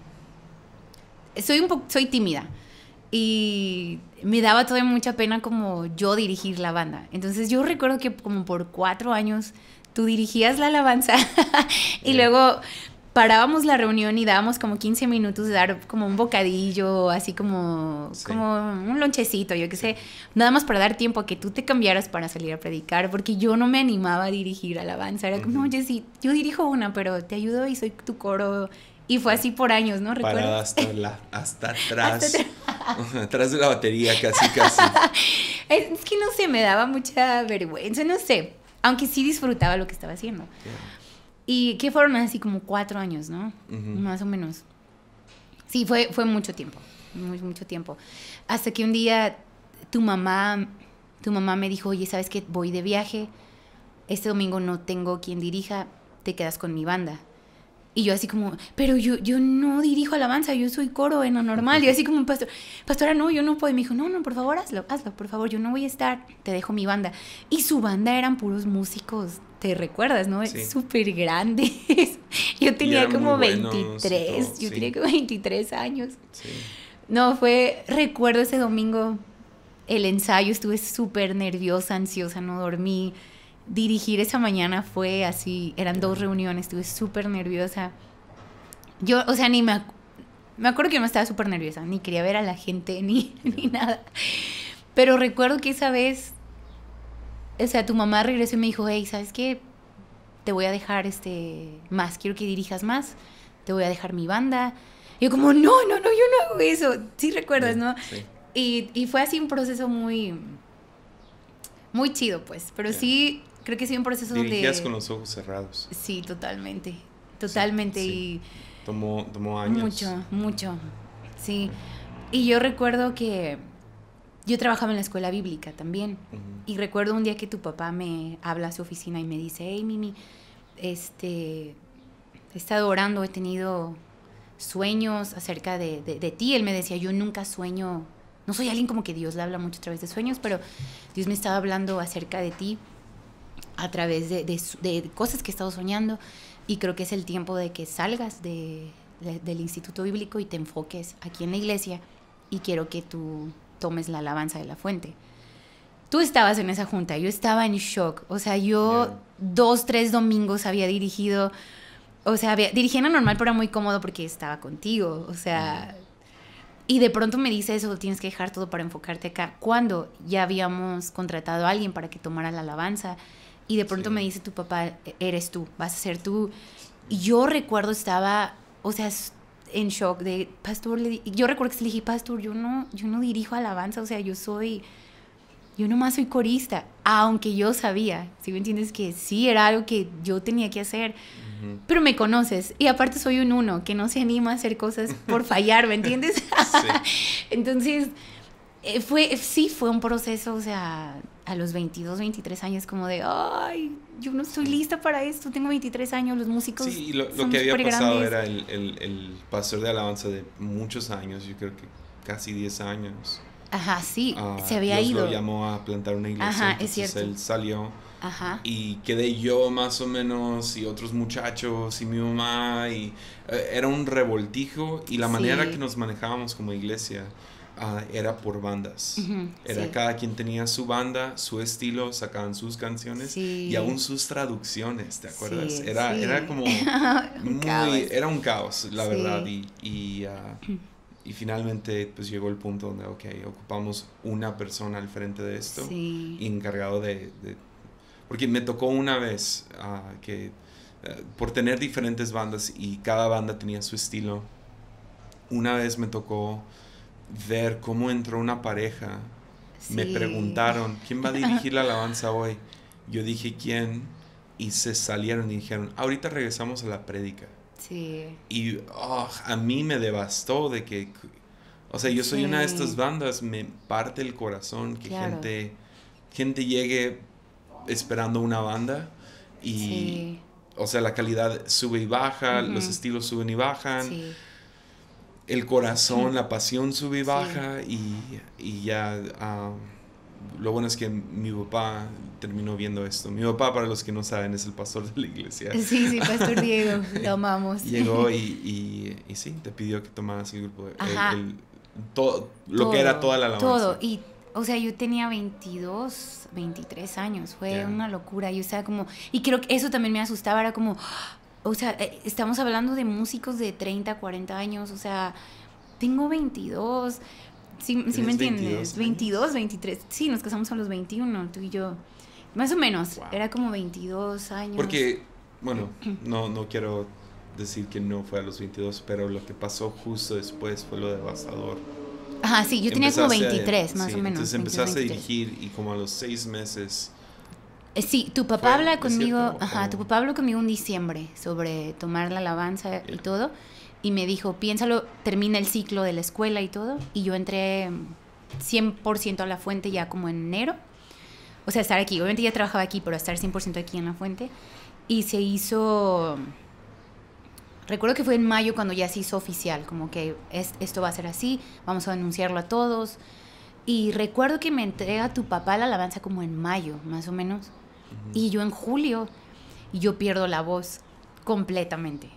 Soy un poco, soy tímida y me daba todavía mucha pena como yo dirigir la banda. Entonces yo recuerdo que como por cuatro años tú dirigías la alabanza y luego parábamos la reunión y dábamos como 15 minutos de dar como un bocadillo, así como, como un lonchecito, yo qué sé, nada más para dar tiempo a que tú te cambiaras para salir a predicar, porque yo no me animaba a dirigir alabanza, era como, no sí, yo dirijo una, pero te ayudo y soy tu coro. Y fue así por años, ¿no? Recuerda. hasta, atrás. atrás de la batería, casi, casi. es que no sé, me daba mucha vergüenza, no sé aunque sí disfrutaba lo que estaba haciendo. Y que fueron así como cuatro años, ¿no? Más o menos. Sí, fue, fue mucho tiempo, muy, mucho tiempo. Hasta que un día tu mamá, tu mamá me dijo, oye, ¿sabes qué? Voy de viaje, este domingo no tengo quien dirija, te quedas con mi banda. Y yo así como, pero yo, yo no dirijo alabanza, yo soy coro en lo normal. Y yo así como, Pastor, pastora, no, yo no puedo. Y me dijo, no, no, por favor, hazlo, hazlo, por favor, yo no voy a estar, te dejo mi banda. Y su banda eran puros músicos, te recuerdas, ¿no? Súper grandes. yo tenía como 23, yo tenía como 23 años. No, fue, recuerdo ese domingo, el ensayo, estuve súper nerviosa, ansiosa, no dormí dirigir esa mañana fue así, eran dos reuniones, estuve súper nerviosa. Yo, o sea, ni me, me acuerdo que no estaba súper nerviosa, ni quería ver a la gente, ni, ni nada. Pero recuerdo que esa vez, o sea, tu mamá regresó y me dijo, hey, ¿sabes qué? Te voy a dejar este más, quiero que dirijas más, te voy a dejar mi banda. yo como, no, no, no, yo no hago eso. Sí recuerdas, ¿no? Y, fue así un proceso muy, muy chido, pues. Pero sí creo que sí un proceso Dirigías con los ojos cerrados. Sí, totalmente, totalmente. Y tomó, tomó años. Mucho, mucho, sí. Y yo recuerdo que yo trabajaba en la escuela bíblica también. Y recuerdo un día que tu papá me habla a su oficina y me dice, hey Mimi, este, he estado orando, he tenido sueños acerca de, de, ti. Él me decía, yo nunca sueño, no soy alguien como que Dios le habla mucho a través de sueños, pero Dios me estaba hablando acerca de ti a través de, cosas que he estado soñando y creo que es el tiempo de que salgas de, del Instituto Bíblico y te enfoques aquí en la iglesia y quiero que tú tomes la alabanza de la fuente. Tú estabas en esa junta, yo estaba en shock, o sea, yo dos, tres domingos había dirigido, o sea, había, dirigiendo normal, pero muy cómodo porque estaba contigo, o sea, mm. y de pronto me dice eso, tienes que dejar todo para enfocarte acá, cuando ya habíamos contratado a alguien para que tomara la alabanza y de pronto me dice tu papá, e-, eres tú, vas a ser tú. Y yo recuerdo estaba, o sea, en shock de, pastor, yo recuerdo que le dije, pastor, yo no, yo no dirijo alabanza, o sea, yo soy, yo nomás soy corista, aunque yo sabía, si ¿sí me entiendes, que sí era algo que yo tenía que hacer, pero me conoces y aparte soy un uno que no se anima a hacer cosas por fallar, ¿me entiendes? Entonces eh, fue, eh, sí, fue un proceso, o sea, a los 22, 23 años como de, ay, yo no estoy lista para esto, tengo 23 años, los músicos. Sí, y lo, que había pasado era el, el, pastor de alabanza de muchos años, yo creo que casi 10 años. Ajá, sí, ah, se había Dios ido. Lo llamó a plantar una iglesia. Ajá, es cierto. Él salió. Ajá. Y quedé yo más o menos y otros muchachos y mi mamá y eh, era un revoltijo y la manera que nos manejábamos como iglesia Ah, era por bandas. era cada quien tenía su banda, su estilo, sacaban sus canciones y aún sus traducciones, ¿te acuerdas? era, como muy, era un caos, la verdad. Y, ah, y, finalmente pues llegó el punto donde, ok, ocupamos una persona al frente de esto encargado de, de, Porque me tocó una vez ah, que eh, por tener diferentes bandas y cada banda tenía su estilo, una vez me tocó ver cómo entró una pareja. Me preguntaron, ¿quién va a dirigir la alabanza hoy? Yo dije, ¿quién? Y se salieron y dijeron, ahorita regresamos a la prédica. Y oh, a mí me devastó de que, o sea, yo soy una de estas bandas, me parte el corazón que gente, gente llegue esperando una banda y, o sea, la calidad sube y baja, los estilos suben y bajan el corazón, la pasión sube y baja y, ya... Ah, lo bueno es que mi papá terminó viendo esto. Mi papá, para los que no saben, es el pastor de la iglesia. Sí, sí, Pastor Diego, lo amamos. Llegó y, y, sí, te pidió que tomaras el grupo. de... todo, lo que era toda la alabanza. Todo, y o sea, yo tenía 22, 23 años, fue una locura. Yo estaba como, y creo que eso también me asustaba, era como, o sea, eh, estamos hablando de músicos de 30, 40 años, o sea, tengo 22, si, me entiendes, 22, 23, sí, nos casamos a los 21, tú y yo, más o menos, era como 22 años. Porque, bueno, no, no quiero decir que no fue a los 22, pero lo que pasó justo después fue lo devastador. Ajá, sí, yo tenía como 23, más o menos. Entonces empezaste a dirigir y como a los seis meses eh, sí, tu papá habla conmigo, ajá, tu papá habló conmigo en diciembre sobre tomar la alabanza y todo, y me dijo, piénsalo, termina el ciclo de la escuela y todo, y yo entré 100% a la fuente ya como en enero, o sea, estar aquí, obviamente ya trabajaba aquí, pero estar 100% aquí en la fuente, y se hizo... Recuerdo que fue en mayo cuando ya se hizo oficial, como que es, esto va a ser así, vamos a anunciarlo a todos. Y recuerdo que me entrega tu papá la alabanza como en mayo, más o menos. Y yo en julio, yo pierdo la voz completamente.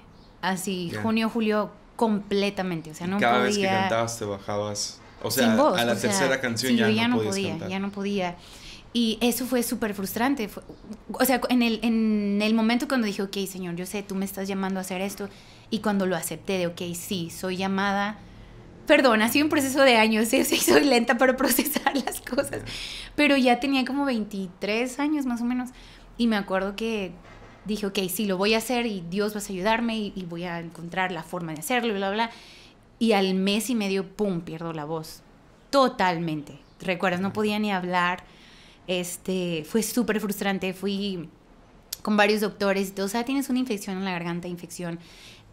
Así, junio, julio, completamente. O sea, no Cada vez que cantabas te bajabas. O sea, a la tercera canción ya, ya, no, podía, ya no podía. Y eso fue súper frustrante. o sea, en el, en el momento cuando dije, ok, señor, yo sé, tú me estás llamando a hacer esto. Y cuando lo acepté, de, ok, sí, soy llamada perdón, ha sido un proceso de años, soy lenta para procesar las cosas, pero ya tenía como 23 años más o menos y me acuerdo que dije, ok, sí, lo voy a hacer y Dios vas a ayudarme y, voy a encontrar la forma de hacerlo y bla, bla. Y al mes y medio, ¡pum!, pierdo la voz. Totalmente. ¿Recuerdas? No podía ni hablar. Este, fue súper frustrante. Fui con varios doctores o sea, tienes una infección en la garganta, infección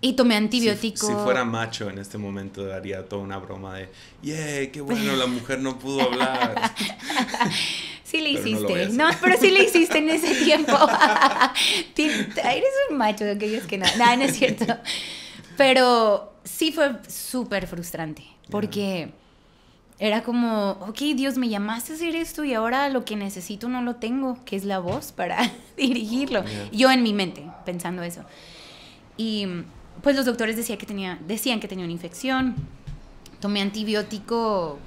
y tomé antibiótico. Si, fuera macho en este momento daría toda una broma de, yeah, qué bueno, la mujer no pudo hablar. Sí le hiciste, no, pero sí le hiciste en ese tiempo. Eres un macho Que aquellos que no. Nada, no es cierto. Pero sí fue súper frustrante porque era como, ok, Dios, me llamaste a hacer esto y ahora lo que necesito no lo tengo, que es la voz para dirigirlo. Yo en mi mente pensando eso. Y pues los doctores decía que tenía, decían que tenía una infección. Tomé antibiótico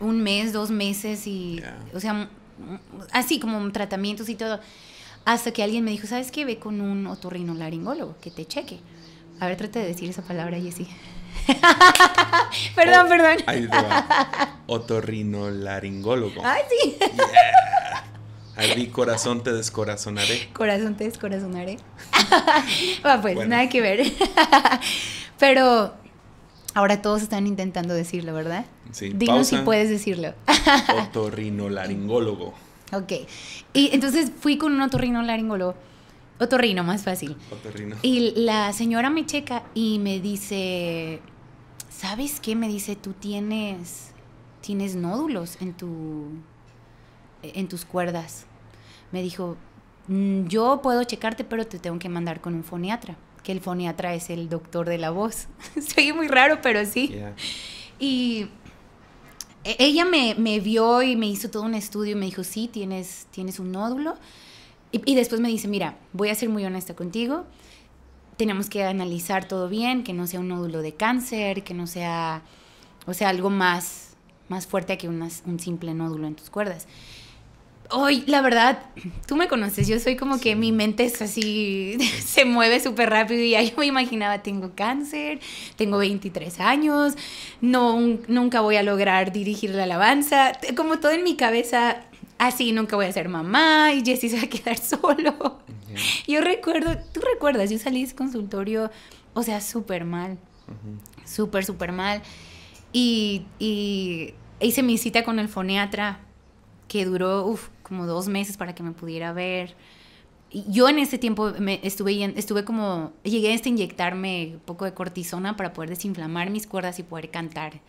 un mes, dos meses y, o sea, así como tratamientos y todo. Hasta que alguien me dijo, ¿sabes qué? Ve con un otorrinolaringólogo que te cheque. A ver, trate de decir esa palabra, Jessy. perdón, oh, perdón. Otorrinolaringólogo. Ay, sí ahí corazón te descorazonaré. Corazón te descorazonaré. Ah, pues, bueno, pues nada que ver. Pero ahora todos están intentando decirlo, ¿verdad? Sí. Dinos si puedes decirlo. laringólogo. Ok. Y entonces fui con un otorrinolaringólogo. Otorrino, más fácil. Otorrino. Y la señora me checa y me dice, ¿sabes qué? Me dice, tú tienes, tienes nódulos en tu en tus cuerdas me dijo, mm, yo puedo checarte, pero te tengo que mandar con un foniatra, que el foniatra es el doctor de la voz. Soy muy raro, pero sí. Y e-, ella me, vio y me hizo todo un estudio y me dijo, sí, tienes, un nódulo. Y, después me dice, mira, voy a ser muy honesta contigo. Tenemos que analizar todo bien, que no sea un nódulo de cáncer, que no sea, o sea, algo más, más fuerte que un simple nódulo en tus cuerdas. Hoy, la verdad, tú me conoces, yo soy como que mi mente es así, se mueve súper rápido y ya yo me imaginaba, tengo cáncer, tengo 23 años, no, nunca voy a lograr dirigir la alabanza, como todo en mi cabeza, así, nunca voy a ser mamá y Jesse se va a quedar solo. Yo recuerdo, tú recuerdas, yo salí de ese consultorio, o sea, súper mal, súper, súper mal y, hice mi cita con el foniatra que duró, uff, como dos meses para que me pudiera ver. Y yo en ese tiempo me estuve, estuve como, llegué hasta este inyectarme un poco de cortisona para poder desinflamar mis cuerdas y poder cantar.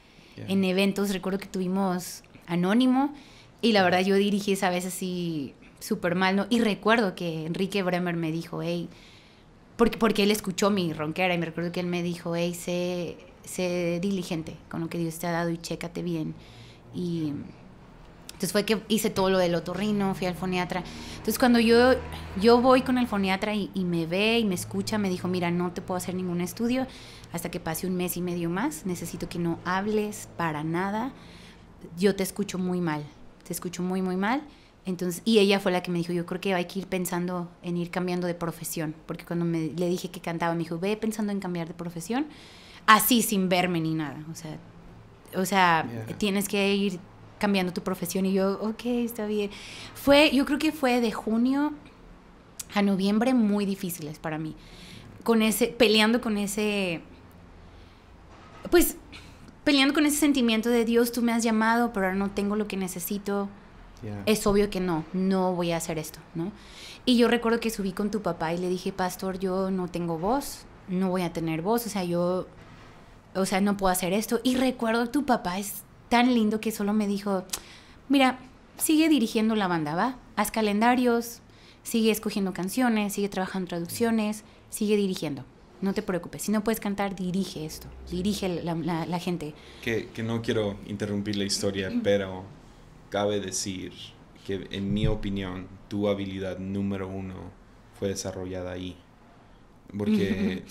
En eventos, recuerdo que tuvimos Anónimo y la verdad yo dirigí esa vez así súper mal, ¿no? Y recuerdo que Enrique Bremer me dijo, hey, porque, porque él escuchó mi ronquera y me recuerdo que él me dijo, hey, sé, sé diligente con lo que Dios te ha dado y chécate bien. Y entonces fue que hice todo lo del otorrino, fui al foniatra. Entonces cuando yo, yo voy con el foniatra y, me ve y me escucha, me dijo, mira, no te puedo hacer ningún estudio hasta que pase un mes y medio más. Necesito que no hables para nada. Yo te escucho muy mal, te escucho muy, muy mal. Entonces, y ella fue la que me dijo, yo creo que hay que ir pensando en ir cambiando de profesión. Porque cuando me, le dije que cantaba, me dijo, ve pensando en cambiar de profesión. Así, sin verme ni nada. O sea, o sea tienes que ir cambiando tu profesión y yo, ok, está bien. Fue, yo creo que fue de junio a noviembre muy difíciles para mí, con ese, peleando con ese, pues, peleando con ese sentimiento de Dios, tú me has llamado, pero ahora no tengo lo que necesito. Es obvio que no, no voy a hacer esto, ¿no? Y yo recuerdo que subí con tu papá y le dije, pastor, yo no tengo voz, no voy a tener voz, o sea, yo, o sea, no puedo hacer esto. Y recuerdo que tu papá es tan lindo que solo me dijo, mira, sigue dirigiendo la banda, ¿va? Haz calendarios, sigue escogiendo canciones, sigue trabajando traducciones, sigue dirigiendo. No te preocupes, si no puedes cantar, dirige esto, dirige la, gente. Que, que no quiero interrumpir la historia, pero cabe decir que en mi opinión tu habilidad número uno fue desarrollada ahí. Porque,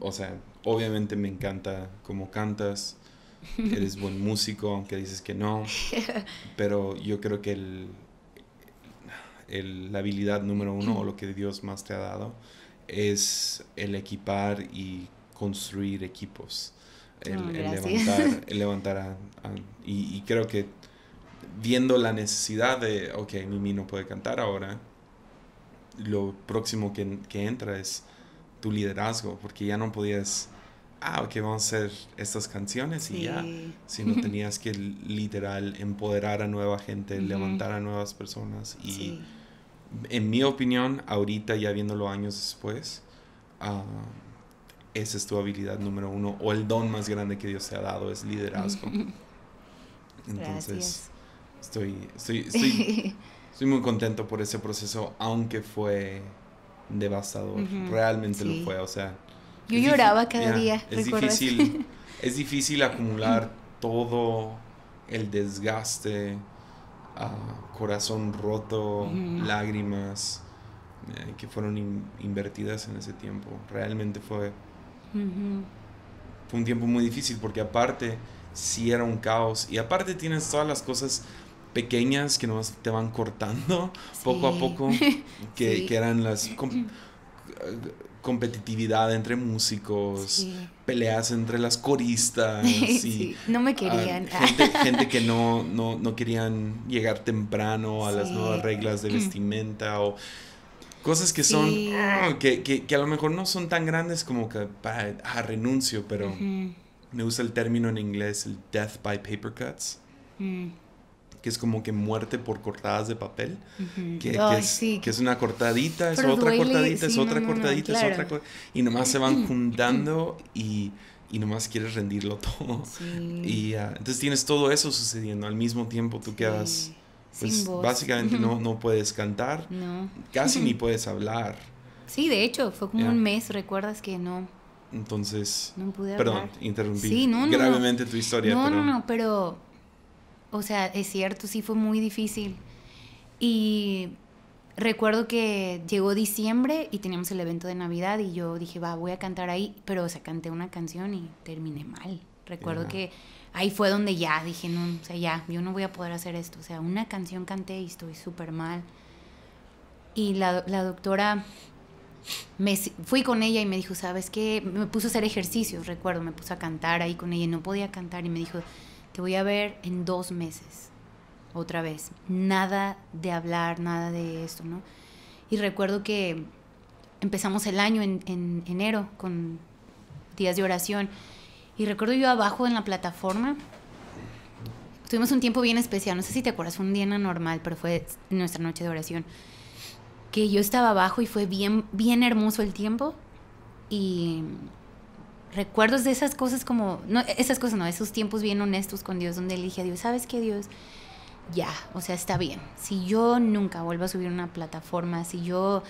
o sea, obviamente me encanta cómo cantas, eres buen músico, aunque dices que no, pero yo creo que el, la habilidad número uno o lo que Dios más te ha dado es el equipar y construir equipos, el, ah, levantar, el y, creo que viendo la necesidad de, ok, Mimi no puede cantar ahora, lo próximo que, que entra es tu liderazgo, porque ya no podías ah, ok, vamos a hacer estas canciones y ya. Si no tenías que literal empoderar a nueva gente, levantar a nuevas personas. Y en mi opinión, ahorita ya viéndolo años después, ah, esa es tu habilidad número uno o el don más grande que Dios te ha dado es liderazgo. Entonces, estoy, estoy, muy contento por ese proceso, aunque fue devastador, realmente lo fue, o sea yo lloraba cada día. Es difícil, es difícil acumular todo el desgaste, ah, corazón roto, lágrimas eh, que fueron invertidas en ese tiempo. Realmente fue, un tiempo muy difícil porque aparte si era un caos y aparte tienes todas las cosas pequeñas que nos te van cortando poco a poco que, que eran las eh, competitividad entre músicos, peleas entre las coristas. Y, no me querían. gente, que no, querían llegar temprano a las nuevas reglas de mm. vestimenta o cosas que son, ah, que, a lo mejor no son tan grandes como que a ah, renuncio, pero me gusta el término en inglés, el death by paper cuts. Mm que es como que muerte por cortadas de papel, que, que, es, que, es, una cortadita, es otra cortadita, es otra cortadita, es otra cortadita, y nomás se van juntando y, y nomás quieres rendirlo todo. Y entonces tienes todo eso sucediendo al mismo tiempo, tú quedas, pues básicamente no, no puedes cantar, casi ni puedes hablar. Sí, de hecho, fue como un mes, recuerdas que no. Entonces, no pude perdón, interrumpí gravemente tu historia. No, pero... no, no, pero o sea, es cierto, sí fue muy difícil. Y recuerdo que llegó diciembre y teníamos el evento de Navidad y yo dije, va, voy a cantar ahí, pero o sea, canté una canción y terminé mal. Recuerdo que ahí fue donde ya dije, no, o sea, ya, yo no voy a poder hacer esto. O sea, una canción canté y estoy súper mal. Y la, la doctora, me, fui con ella y me dijo, ¿sabes qué? Me puso a hacer ejercicios, recuerdo, me puso a cantar ahí con ella y no podía cantar y me dijo, te voy a ver en dos meses, otra vez. Nada de hablar, nada de esto, ¿no? Y recuerdo que empezamos el año en, enero con días de oración. Y recuerdo yo abajo en la plataforma, tuvimos un tiempo bien especial, no sé si te acuerdas, fue un día normal, pero fue nuestra noche de oración, que yo estaba abajo y fue bien, bien hermoso el tiempo. Y recuerdos de esas cosas como, no, esas cosas no, esos tiempos bien honestos con Dios, donde le dije a Dios, ¿sabes qué Dios? Ya, o sea, está bien. Si yo nunca vuelvo a subir una plataforma, si yo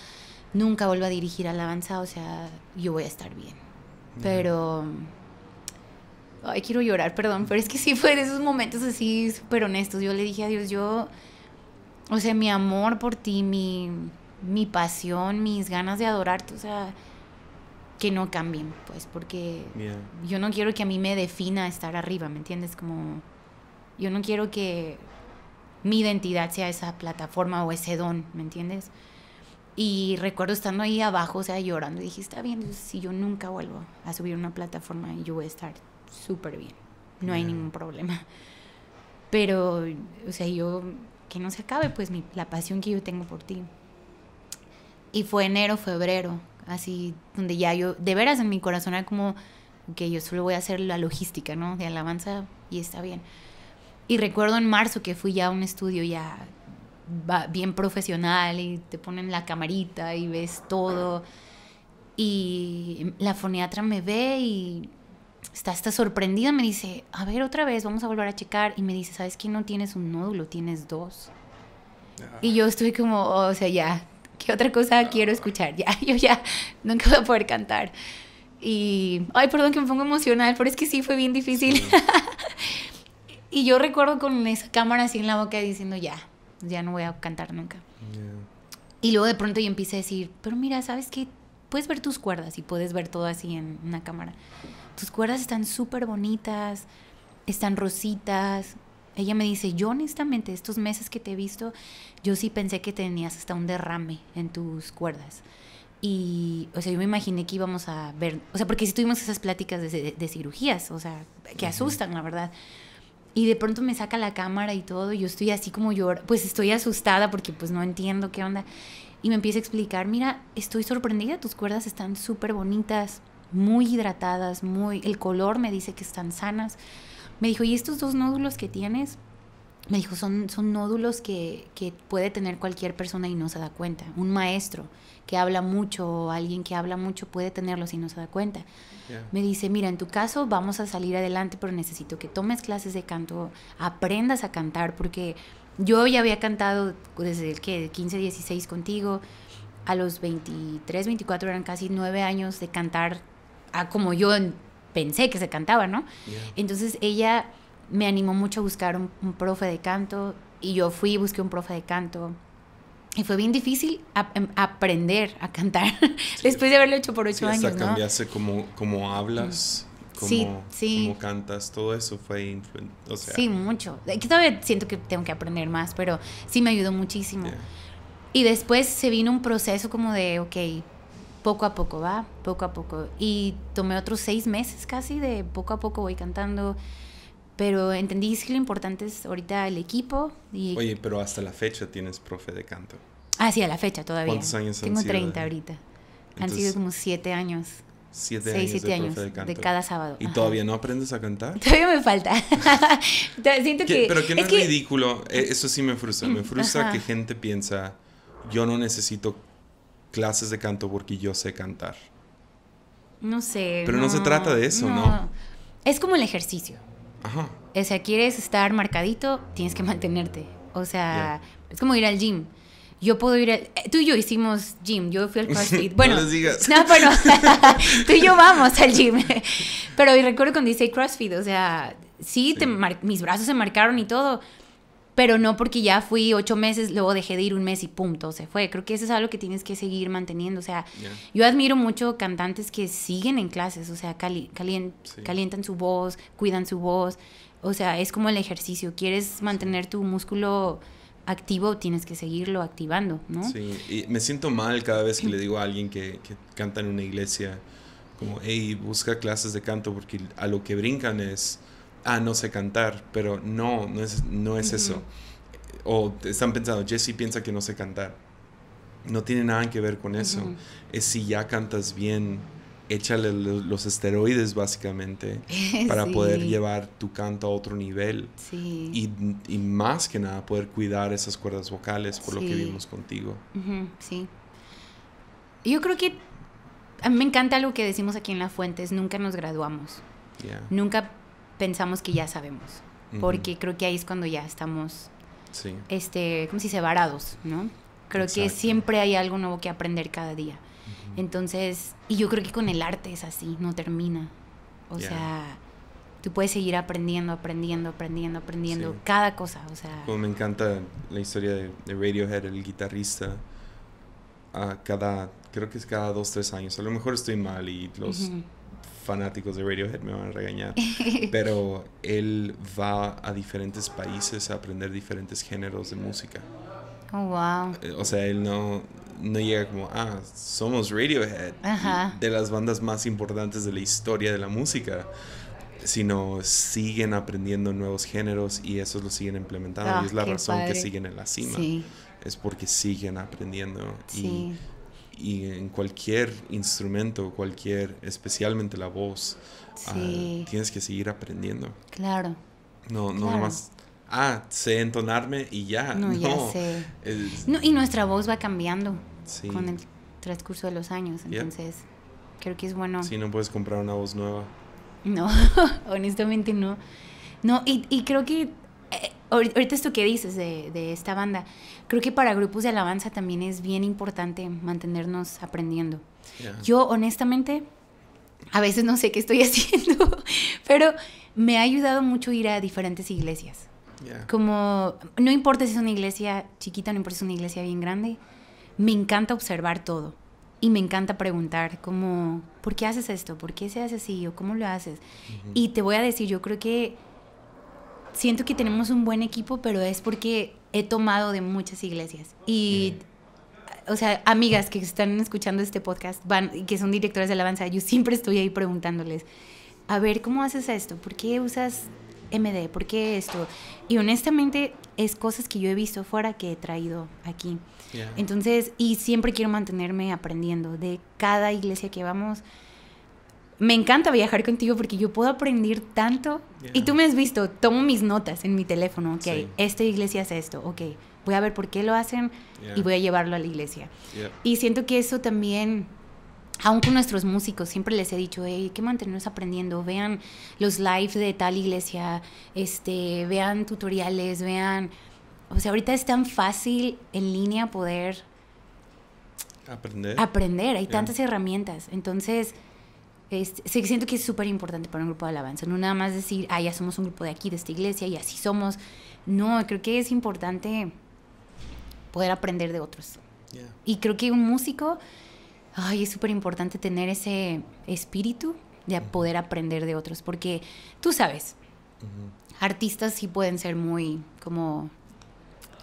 nunca vuelvo a dirigir alabanza, o sea, yo voy a estar bien. Pero... Ay, quiero llorar, perdón, pero es que sí fue de esos momentos así súper honestos. Yo le dije a Dios, yo, o sea, mi amor por ti, mi, mi pasión, mis ganas de adorarte, o sea, que no cambien, pues, porque yo no quiero que a mí me defina estar arriba, ¿me entiendes? Como yo no quiero que mi identidad sea esa plataforma o ese don, ¿me entiendes? Y recuerdo estando ahí abajo, o sea, llorando, y dije, está bien, pues, si yo nunca vuelvo a subir una plataforma, yo voy a estar súper bien, no hay ningún problema. Pero, o sea, yo, que no se acabe, pues, la pasión que yo tengo por ti. Y fue enero, febrero, así donde ya yo, de veras en mi corazón era como que yo solo voy a hacer la logística, ¿no? De alabanza y está bien. Y recuerdo en marzo que fui ya a un estudio ya bien profesional y te ponen la camarita y ves todo. Y la foniatra me ve y está, está sorprendida, me dice, a ver otra vez, vamos a volver a checar. Y me dice, ¿sabes que no tienes un nódulo, tienes dos? Y yo estoy como, oh, o sea, ya, ¿Qué otra cosa ah. quiero escuchar? Ya, yo ya nunca voy a poder cantar. Y, ay, perdón que me pongo emocional, pero es que sí fue bien difícil. y yo recuerdo con esa cámara así en la boca diciendo, ya, ya no voy a cantar nunca. Y luego de pronto yo empecé a decir, pero mira, ¿sabes qué? Puedes ver tus cuerdas y puedes ver todo así en una cámara. Tus cuerdas están súper bonitas, están rositas, ella me dice, yo honestamente, estos meses que te he visto, yo sí pensé que tenías hasta un derrame en tus cuerdas. Y, o sea, yo me imaginé que íbamos a ver, o sea, porque sí tuvimos esas pláticas de, cirugías, o sea, que asustan, la verdad. Y de pronto me saca la cámara y todo, y yo estoy así como llorando, pues estoy asustada porque pues no entiendo qué onda. Y me empieza a explicar, mira, estoy sorprendida, tus cuerdas están súper bonitas, muy hidratadas, muy, el color me dice que están sanas. Me dijo, ¿y estos dos nódulos que tienes? Me dijo, son, son nódulos que, puede tener cualquier persona y no se da cuenta. Un maestro que habla mucho o alguien que habla mucho puede tenerlos y no se da cuenta. Me dice, mira, en tu caso vamos a salir adelante, pero necesito que tomes clases de canto, aprendas a cantar, porque yo ya había cantado desde el que 15, 16 contigo, a los 23, 24 eran casi nueve años de cantar a como yo pensé que se cantaba, ¿no? Entonces ella me animó mucho a buscar un, profe de canto y yo fui y busqué un profe de canto. Y fue bien difícil em, aprender a cantar después de haberlo hecho por ocho años. ¿no? cambiase como, como hablas. Mm. Cómo, cantas, todo eso fue o Sí, mucho. Eh, que todavía siento que tengo que aprender más, pero sí me ayudó muchísimo. Y después se vino un proceso como de, ok, poco a poco, va, poco a poco. Y tomé otros seis meses casi de poco a poco voy cantando. Pero entendí que lo importante es ahorita el equipo. Oye, pero hasta la fecha tienes profe de canto. Ah, sí, a la fecha todavía. ¿Cuántos años Tengo 30 ahorita. han sido como siete años. Siete años, de, profe de, canto. de, cada sábado. ¿Y todavía no aprendes a cantar? Todavía me falta. Siento que... Pero que no es, ridículo. Eh, eso sí me frustra. Me frustra que gente piensa, yo no necesito clases de canto porque yo sé cantar. No sé. Pero no, se trata de eso, no. ¿no? Es como el ejercicio. Ajá. O sea, quieres estar marcadito, tienes que mantenerte. O sea, es como ir al gym. Yo puedo ir al... Eh, tú y yo hicimos gym, yo fui al CrossFit. Bueno, no, les digas. tú y yo vamos al gym. Pero recuerdo cuando dice CrossFit, o sea, sí, mis brazos se marcaron y todo, pero no porque ya fui ocho meses, luego dejé de ir un mes y punto, se fue. Creo que eso es algo que tienes que seguir manteniendo. O sea, yo admiro mucho cantantes que siguen en clases, o sea, calientan su voz, cuidan su voz. O sea, es como el ejercicio. Quieres mantener tu músculo activo, tienes que seguirlo activando, ¿no? Sí, y me siento mal cada vez que le digo a alguien que, que canta en una iglesia, como, hey, busca clases de canto, porque a lo que brincan es ah, no sé cantar, pero no, no es, no es eso. O están pensando, Jesse piensa que no sé cantar. No tiene nada que ver con eso. Es si ya cantas bien, échale los esteroides básicamente para poder llevar tu canto a otro nivel. Sí. Y, más que nada poder cuidar esas cuerdas vocales por lo que vimos contigo. Sí. Yo creo que a mí me encanta algo que decimos aquí en La es nunca nos graduamos. Nunca pensamos que ya sabemos, porque creo que ahí es cuando ya estamos, este, como si se varados, ¿no? Creo que siempre hay algo nuevo que aprender cada día. Entonces, y yo creo que con el arte es así, no termina. O sea, tú puedes seguir aprendiendo, aprendiendo, aprendiendo, aprendiendo cada cosa. O sea, como me encanta la historia de, Radiohead, el guitarrista, a cada, creo que es cada dos, tres años. A lo mejor estoy mal y los fanáticos de Radiohead me van a regañar, pero él va a diferentes países a aprender diferentes géneros de música. Oh, wow. Eh, o sea, él no, no llega como, ah, somos Radiohead, de las bandas más importantes de la historia de la música, sino siguen aprendiendo nuevos géneros y esos lo siguen implementando. y es la ah, razón que siguen en la cima. Es porque siguen aprendiendo y en cualquier instrumento, cualquier, especialmente la voz, ah, tienes que seguir aprendiendo. Claro. No, no más. Ah, sé entonarme y ya. No, ya sé. y nuestra voz va cambiando con el transcurso de los años, entonces creo que es bueno. Sí, no puedes comprar una voz nueva. No, honestamente no. No, y, y creo que eh, ahorita esto que dices de, esta banda, creo que para grupos de alabanza también es bien importante mantenernos aprendiendo. Yo honestamente, a veces no sé qué estoy haciendo, pero me ha ayudado mucho ir a diferentes iglesias. Como, no importa si es una iglesia chiquita, no importa si es una iglesia bien grande, me encanta observar todo y me encanta preguntar como, ¿por qué haces esto? ¿Por qué se hace así? ¿O cómo lo haces? Y te voy a decir, yo creo que siento que tenemos un buen equipo, pero es porque he tomado de muchas iglesias. Y, o sea, amigas que están escuchando este podcast van, y que son directoras de alabanza, yo siempre estoy ahí preguntándoles, a ver, ¿cómo haces esto? ¿Por qué usas MD? ¿Por qué esto? Y honestamente es cosas que yo he visto fuera que he traído aquí. Entonces, y siempre quiero mantenerme aprendiendo de cada iglesia que vamos me encanta viajar contigo porque yo puedo aprender tanto. Y tú me has visto, tomo mis notas en mi teléfono, ok, esta iglesia hace esto, ok, voy a ver por qué lo hacen y voy a llevarlo a la iglesia. Y siento que eso también, aún con nuestros músicos, siempre les he dicho, hey, que mantenernos aprendiendo, vean los lives de tal iglesia, este, vean tutoriales, vean... O sea, ahorita es tan fácil en línea poder... Aprender. Aprender, hay tantas herramientas. Entonces siento que es súper importante para un grupo de alabanza, no nada más decir, ah, ya somos un grupo de aquí, de esta iglesia, y así somos. No, creo que es importante poder aprender de otros. Y creo que un músico, ay, es súper importante tener ese espíritu de poder aprender de otros, porque tú sabes, artistas sí pueden ser muy como...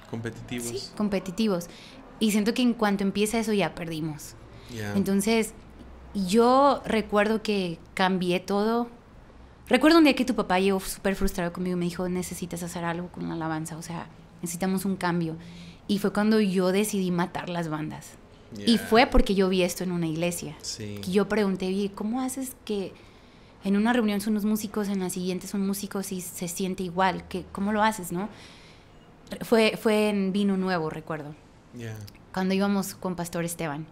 Competitivos. Sí, competitivos. Y siento que en cuanto empieza eso ya perdimos. Entonces, yo recuerdo que cambié todo. Recuerdo un día que tu papá llegó súper frustrado conmigo y me dijo, necesitas hacer algo con la alabanza, o sea, necesitamos un cambio. Y fue cuando yo decidí matar las bandas. Y fue porque yo vi esto en una iglesia. Y yo pregunté, ¿cómo haces que en una reunión son unos músicos, en la siguiente son músicos y se siente igual? ¿Qué, ¿Cómo lo haces, no? Fue, fue en Vino Nuevo, recuerdo. Cuando íbamos con Pastor Esteban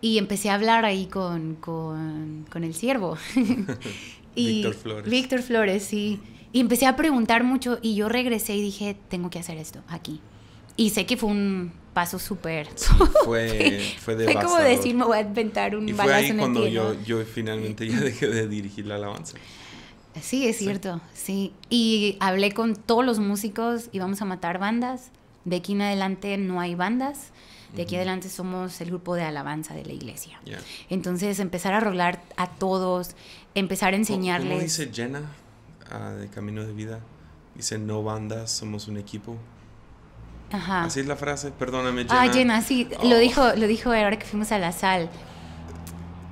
y empecé a hablar ahí con, el siervo. y Víctor Flores. Víctor Flores, sí. Y empecé a preguntar mucho y yo regresé y dije, tengo que hacer esto aquí. Y sé que fue un paso súper... fue, fue como decir, me voy a inventar un y fue ahí cuando yo, finalmente ya dejé de dirigir la alabanza. Sí, es cierto, sí. Y hablé con todos los músicos, y vamos a matar bandas. De aquí en adelante no hay bandas. De aquí adelante somos el grupo de alabanza de la iglesia. Entonces, empezar a rolar a todos, empezar a enseñarles. ¿Cómo dice Jenna ah, de Camino de Vida? Dice, no bandas, somos un equipo. Ajá. Así es la frase, perdóname, ah, Jenna. Ah, Jenna, sí, lo oh. dijo, lo dijo ahora que fuimos a la sal.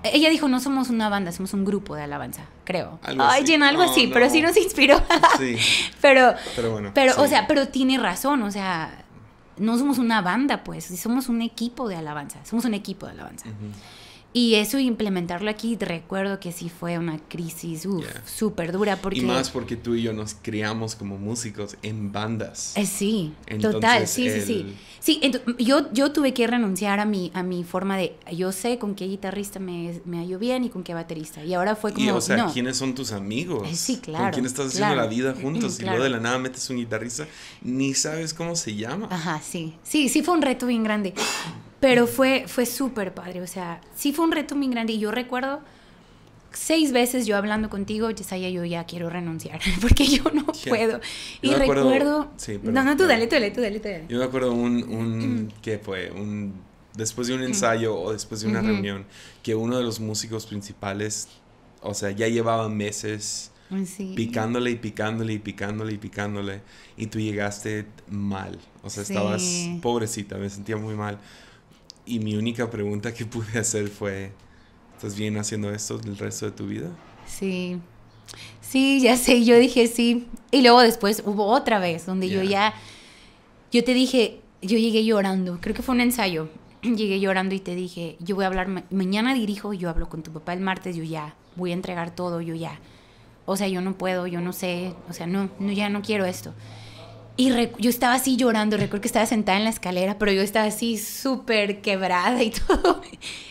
Ella dijo, no somos una banda, somos un grupo de alabanza, creo. Ay, Jenna, algo así, pero sí nos inspiró. sí. Pero, bueno. Pero, o sea, pero tiene razón, o sea, no somos una banda, pues, somos un equipo de alabanza, somos un equipo de alabanza. Y eso implementarlo aquí, recuerdo que sí fue una crisis súper dura. Porque... Y más porque tú y yo nos criamos como músicos en bandas. Eh, sí, total, sí, sí, sí, sí. yo, yo tuve que renunciar a mi, a mi forma de, yo sé con qué guitarrista me, me hallo bien y con qué baterista. Y ahora fue como, y, o sea, ¿quiénes son tus amigos? Eh, sí, claro. ¿Con quién estás haciendo la vida juntos? Mm, y luego de la nada metes un guitarrista, ni sabes cómo se llama. Ajá, sí. Sí, sí fue un reto bien grande. Pero fue, fue súper padre, o sea, sí fue un reto muy grande y yo recuerdo seis veces yo hablando contigo, Yesaya, yo ya quiero renunciar porque yo no puedo. y recuerdo... no, no, tú dale, tú dale, tú dale, tú Yo me acuerdo un, un mm. ¿qué fue? Un, después de un mm. ensayo o después de una reunión, que uno de los músicos principales, o sea, ya llevaba meses picándole y picándole y picándole y picándole, y tú llegaste mal, o sea, estabas pobrecita, me sentía muy mal y mi única pregunta que pude hacer fue, ¿estás bien haciendo esto el resto de tu vida? Sí, sí, ya sé, yo dije sí. Y luego después hubo otra vez donde yo ya, yo te dije, yo llegué llorando, creo que fue un ensayo, llegué llorando y te dije, yo voy a hablar, mañana dirijo, yo hablo con tu papá el martes, yo ya, voy a entregar todo, yo ya. O sea, yo no puedo, yo no sé, o sea, no, no ya no quiero esto. Y yo estaba así llorando, recuerdo que estaba sentada en la escalera, pero yo estaba así súper quebrada y todo.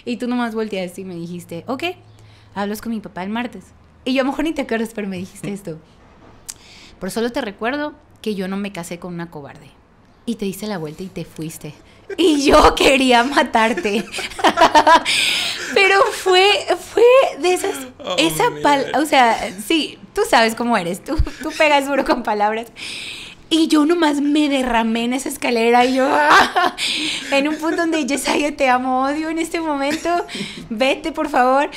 y tú nomás volteaste y me dijiste, ok, hablas con mi papá el martes. Y yo a lo mejor ni te acuerdas, pero me dijiste mm. esto. Por solo te recuerdo que yo no me casé con una cobarde. Y te diste la vuelta y te fuiste. Y yo quería matarte. pero fue, fue de esas... Oh, esa o sea, sí, tú sabes cómo eres. Tú, tú pegas duro con palabras. Y yo nomás me derramé en esa escalera y yo, en un punto donde Yesaya te amo, odio en este momento, vete por favor.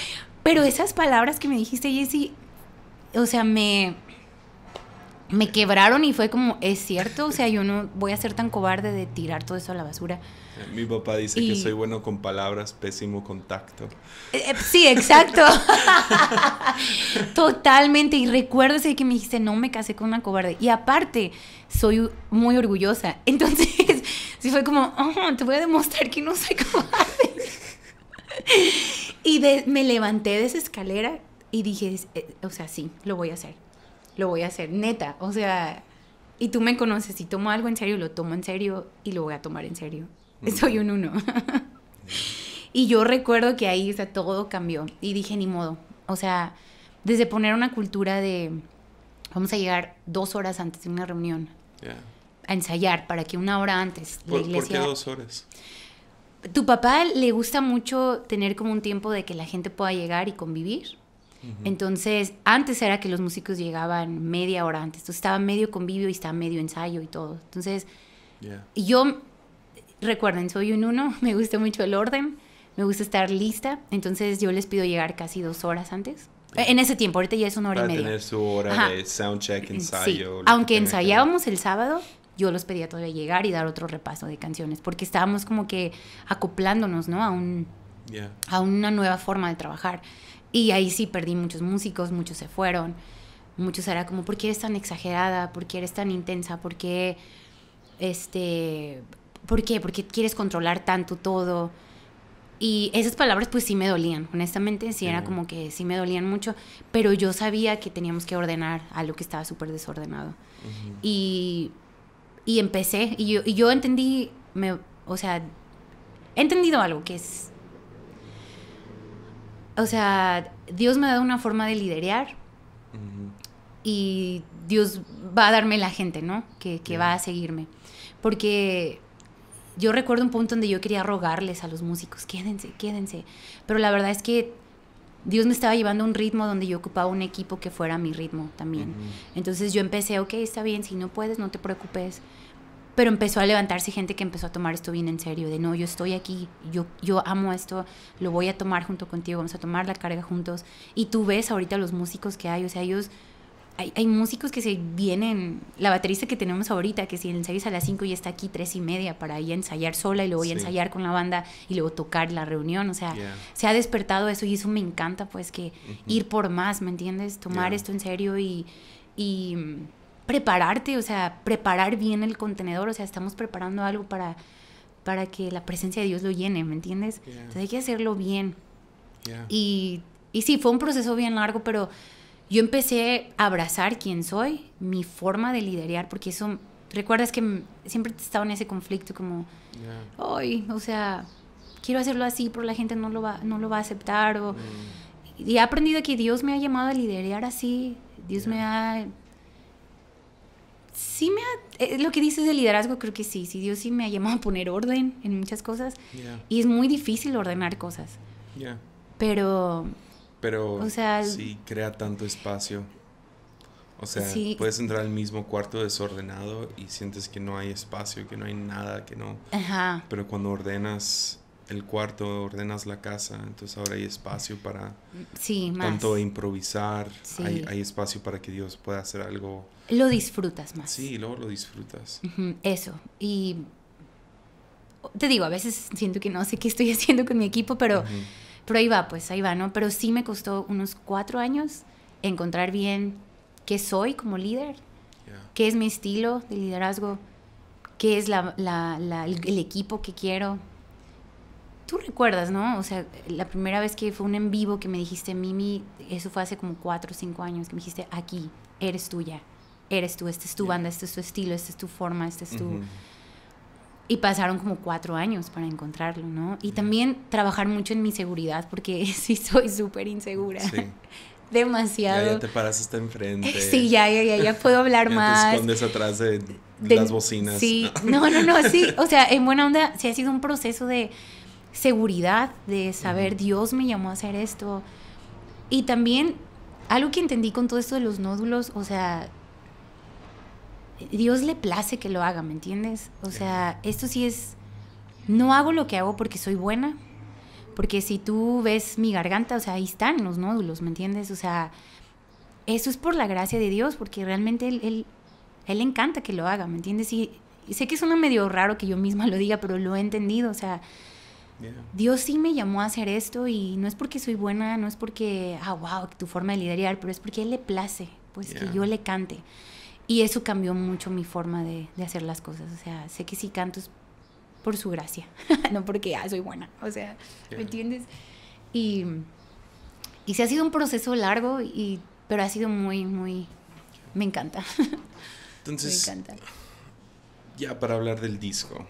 Pero esas palabras que me dijiste, Jessy, o sea, me, me quebraron y fue como, es cierto, o sea, yo no voy a ser tan cobarde de tirar todo eso a la basura. Mi papá dice que soy bueno con palabras, pésimo contacto. Eh, eh, sí, exacto. Totalmente. Y recuérdese que me dijiste, no me casé con una cobarde. Y aparte, soy muy orgullosa. Entonces, sí fue como, te voy a demostrar que no soy cobarde. y me levanté de esa escalera y dije, eh, o sea, sí, lo voy a hacer. Lo voy a hacer, neta. O sea, y tú me conoces, si tomo algo en serio, lo tomo en serio y lo voy a tomar en serio soy un uno. y yo recuerdo que ahí, o sea, todo cambió. Y dije, ni modo. O sea, desde poner una cultura de, vamos a llegar dos horas antes de una reunión. A ensayar para que una hora antes la iglesia... ¿Por qué dos horas? Tu papá le gusta mucho tener como un tiempo de que la gente pueda llegar y convivir. Entonces, antes era que los músicos llegaban media hora antes. Entonces, estaba medio convivio y estaba medio ensayo y todo. Entonces, y yo Recuerden, soy un uno, me gusta mucho el orden, me gusta estar lista, entonces yo les pido llegar casi dos horas antes. En ese tiempo, ahorita ya es una hora y media. tener su hora de soundcheck, ensayo. Sí. Aunque ensayábamos el sábado, yo los pedía todavía llegar y dar otro repaso de canciones, porque estábamos como que acoplándonos, ¿no? A, un, a una nueva forma de trabajar. Y ahí sí perdí muchos músicos, muchos se fueron, muchos era como, ¿por qué eres tan exagerada? ¿Por qué eres tan intensa? ¿Por qué este, ¿por qué? ¿Por qué quieres controlar tanto todo? Y esas palabras pues sí me dolían, honestamente, sí, era como que sí me dolían mucho, pero yo sabía que teníamos que ordenar algo que estaba súper desordenado. y, y, empecé, y yo, y yo entendí, me, o sea, he entendido algo que es, o sea, Dios me ha dado una forma de liderear. y Dios va a darme la gente, ¿no? Que, va a seguirme. Porque yo recuerdo un punto donde yo quería rogarles a los músicos, quédense, quédense. Pero la verdad es que Dios me estaba llevando a un ritmo donde yo ocupaba un equipo que fuera mi ritmo también. Entonces yo empecé, ok, está bien, si no puedes, no te preocupes. Pero empezó a levantarse gente que empezó a tomar esto bien en serio, de no, yo estoy aquí, yo, yo amo esto, lo voy a tomar junto contigo, vamos a tomar la carga juntos. Y tú ves ahorita los músicos que hay, o sea, ellos hay, músicos que se vienen, la baterista que tenemos ahorita, que si ensayas a las 5 y está aquí tres y media para ir a ensayar sola y luego a ensayar con la banda y luego tocar la reunión, o sea, se ha despertado eso y eso me encanta, pues que ir por más, ¿me entiendes? Tomar esto en serio y, mm, prepararte, o sea, preparar bien el contenedor, o sea, estamos preparando algo para, para que la presencia de Dios lo llene, ¿me entiendes? Entonces hay que hacerlo bien. y sí, fue un proceso bien largo, pero yo empecé a abrazar quién soy, mi forma de liderar, porque eso, recuerdas que siempre he estado en ese conflicto como, hoy, o sea, quiero hacerlo así, pero la gente no lo va, no lo va a aceptar. Mm. Y he aprendido que Dios me ha llamado a liderar así, Dios me ha... Sí me ha, eh, lo que dices de liderazgo creo que sí, sí Dios sí me ha llamado a poner orden en muchas cosas y es muy difícil ordenar cosas. Pero pero o sea, sí crea tanto espacio. O sea, puedes entrar al mismo cuarto desordenado y sientes que no hay espacio, que no hay nada, que no. Ajá. Pero cuando ordenas el cuarto, ordenas la casa, entonces ahora hay espacio para sí, más. tanto improvisar, hay, espacio para que Dios pueda hacer algo. Lo disfrutas más. Sí, luego lo disfrutas. Eso. Y te digo, a veces siento que no sé qué estoy haciendo con mi equipo, pero... Pero ahí va, pues ahí va, ¿no? Pero sí me costó unos cuatro años encontrar bien qué soy como líder, qué es mi estilo de liderazgo, qué es el equipo que quiero. Tú recuerdas, ¿no? O sea, la primera vez que fue un en vivo que me dijiste, Mimi, eso fue hace como cuatro o cinco años, que me dijiste, aquí, eres tuya, eres tú, esta es tu banda, este es tu estilo, esta es tu forma, esta es tu... Y pasaron como cuatro años para encontrarlo, ¿no? Y también trabajar mucho en mi seguridad, porque sí soy súper insegura. Sí. Demasiado. Ya, te paras hasta enfrente. Sí, ya, ya, ya, ya puedo hablar más. Te escondes atrás de, las bocinas. Sí, no. no, no, sí. O sea, en buena onda, sí ha sido un proceso de seguridad, de saber, Dios me llamó a hacer esto. Y también algo que entendí con todo esto de los nódulos, o sea, Dios le place que lo haga, ¿me entiendes? O sea, esto sí es, no hago lo que hago porque soy buena, porque si tú ves mi garganta, o sea, ahí están los nódulos, ¿me entiendes? O sea, eso es por la gracia de Dios, porque realmente él, él, encanta que lo haga, ¿me entiendes? Y, sé que suena medio raro que yo misma lo diga, pero lo he entendido, o sea, Dios sí me llamó a hacer esto y no es porque soy buena, no es porque, ah, wow, tu forma de liderar, pero es porque Él le place, pues que yo le cante. Y eso cambió mucho mi forma de, hacer las cosas. O sea, sé que si canto es por su gracia, no porque ah, soy buena. O sea, ¿me entiendes? Y, y sí ha sido un proceso largo, y, pero ha sido muy, muy... Me encanta. Entonces, me encanta. ya para hablar del disco.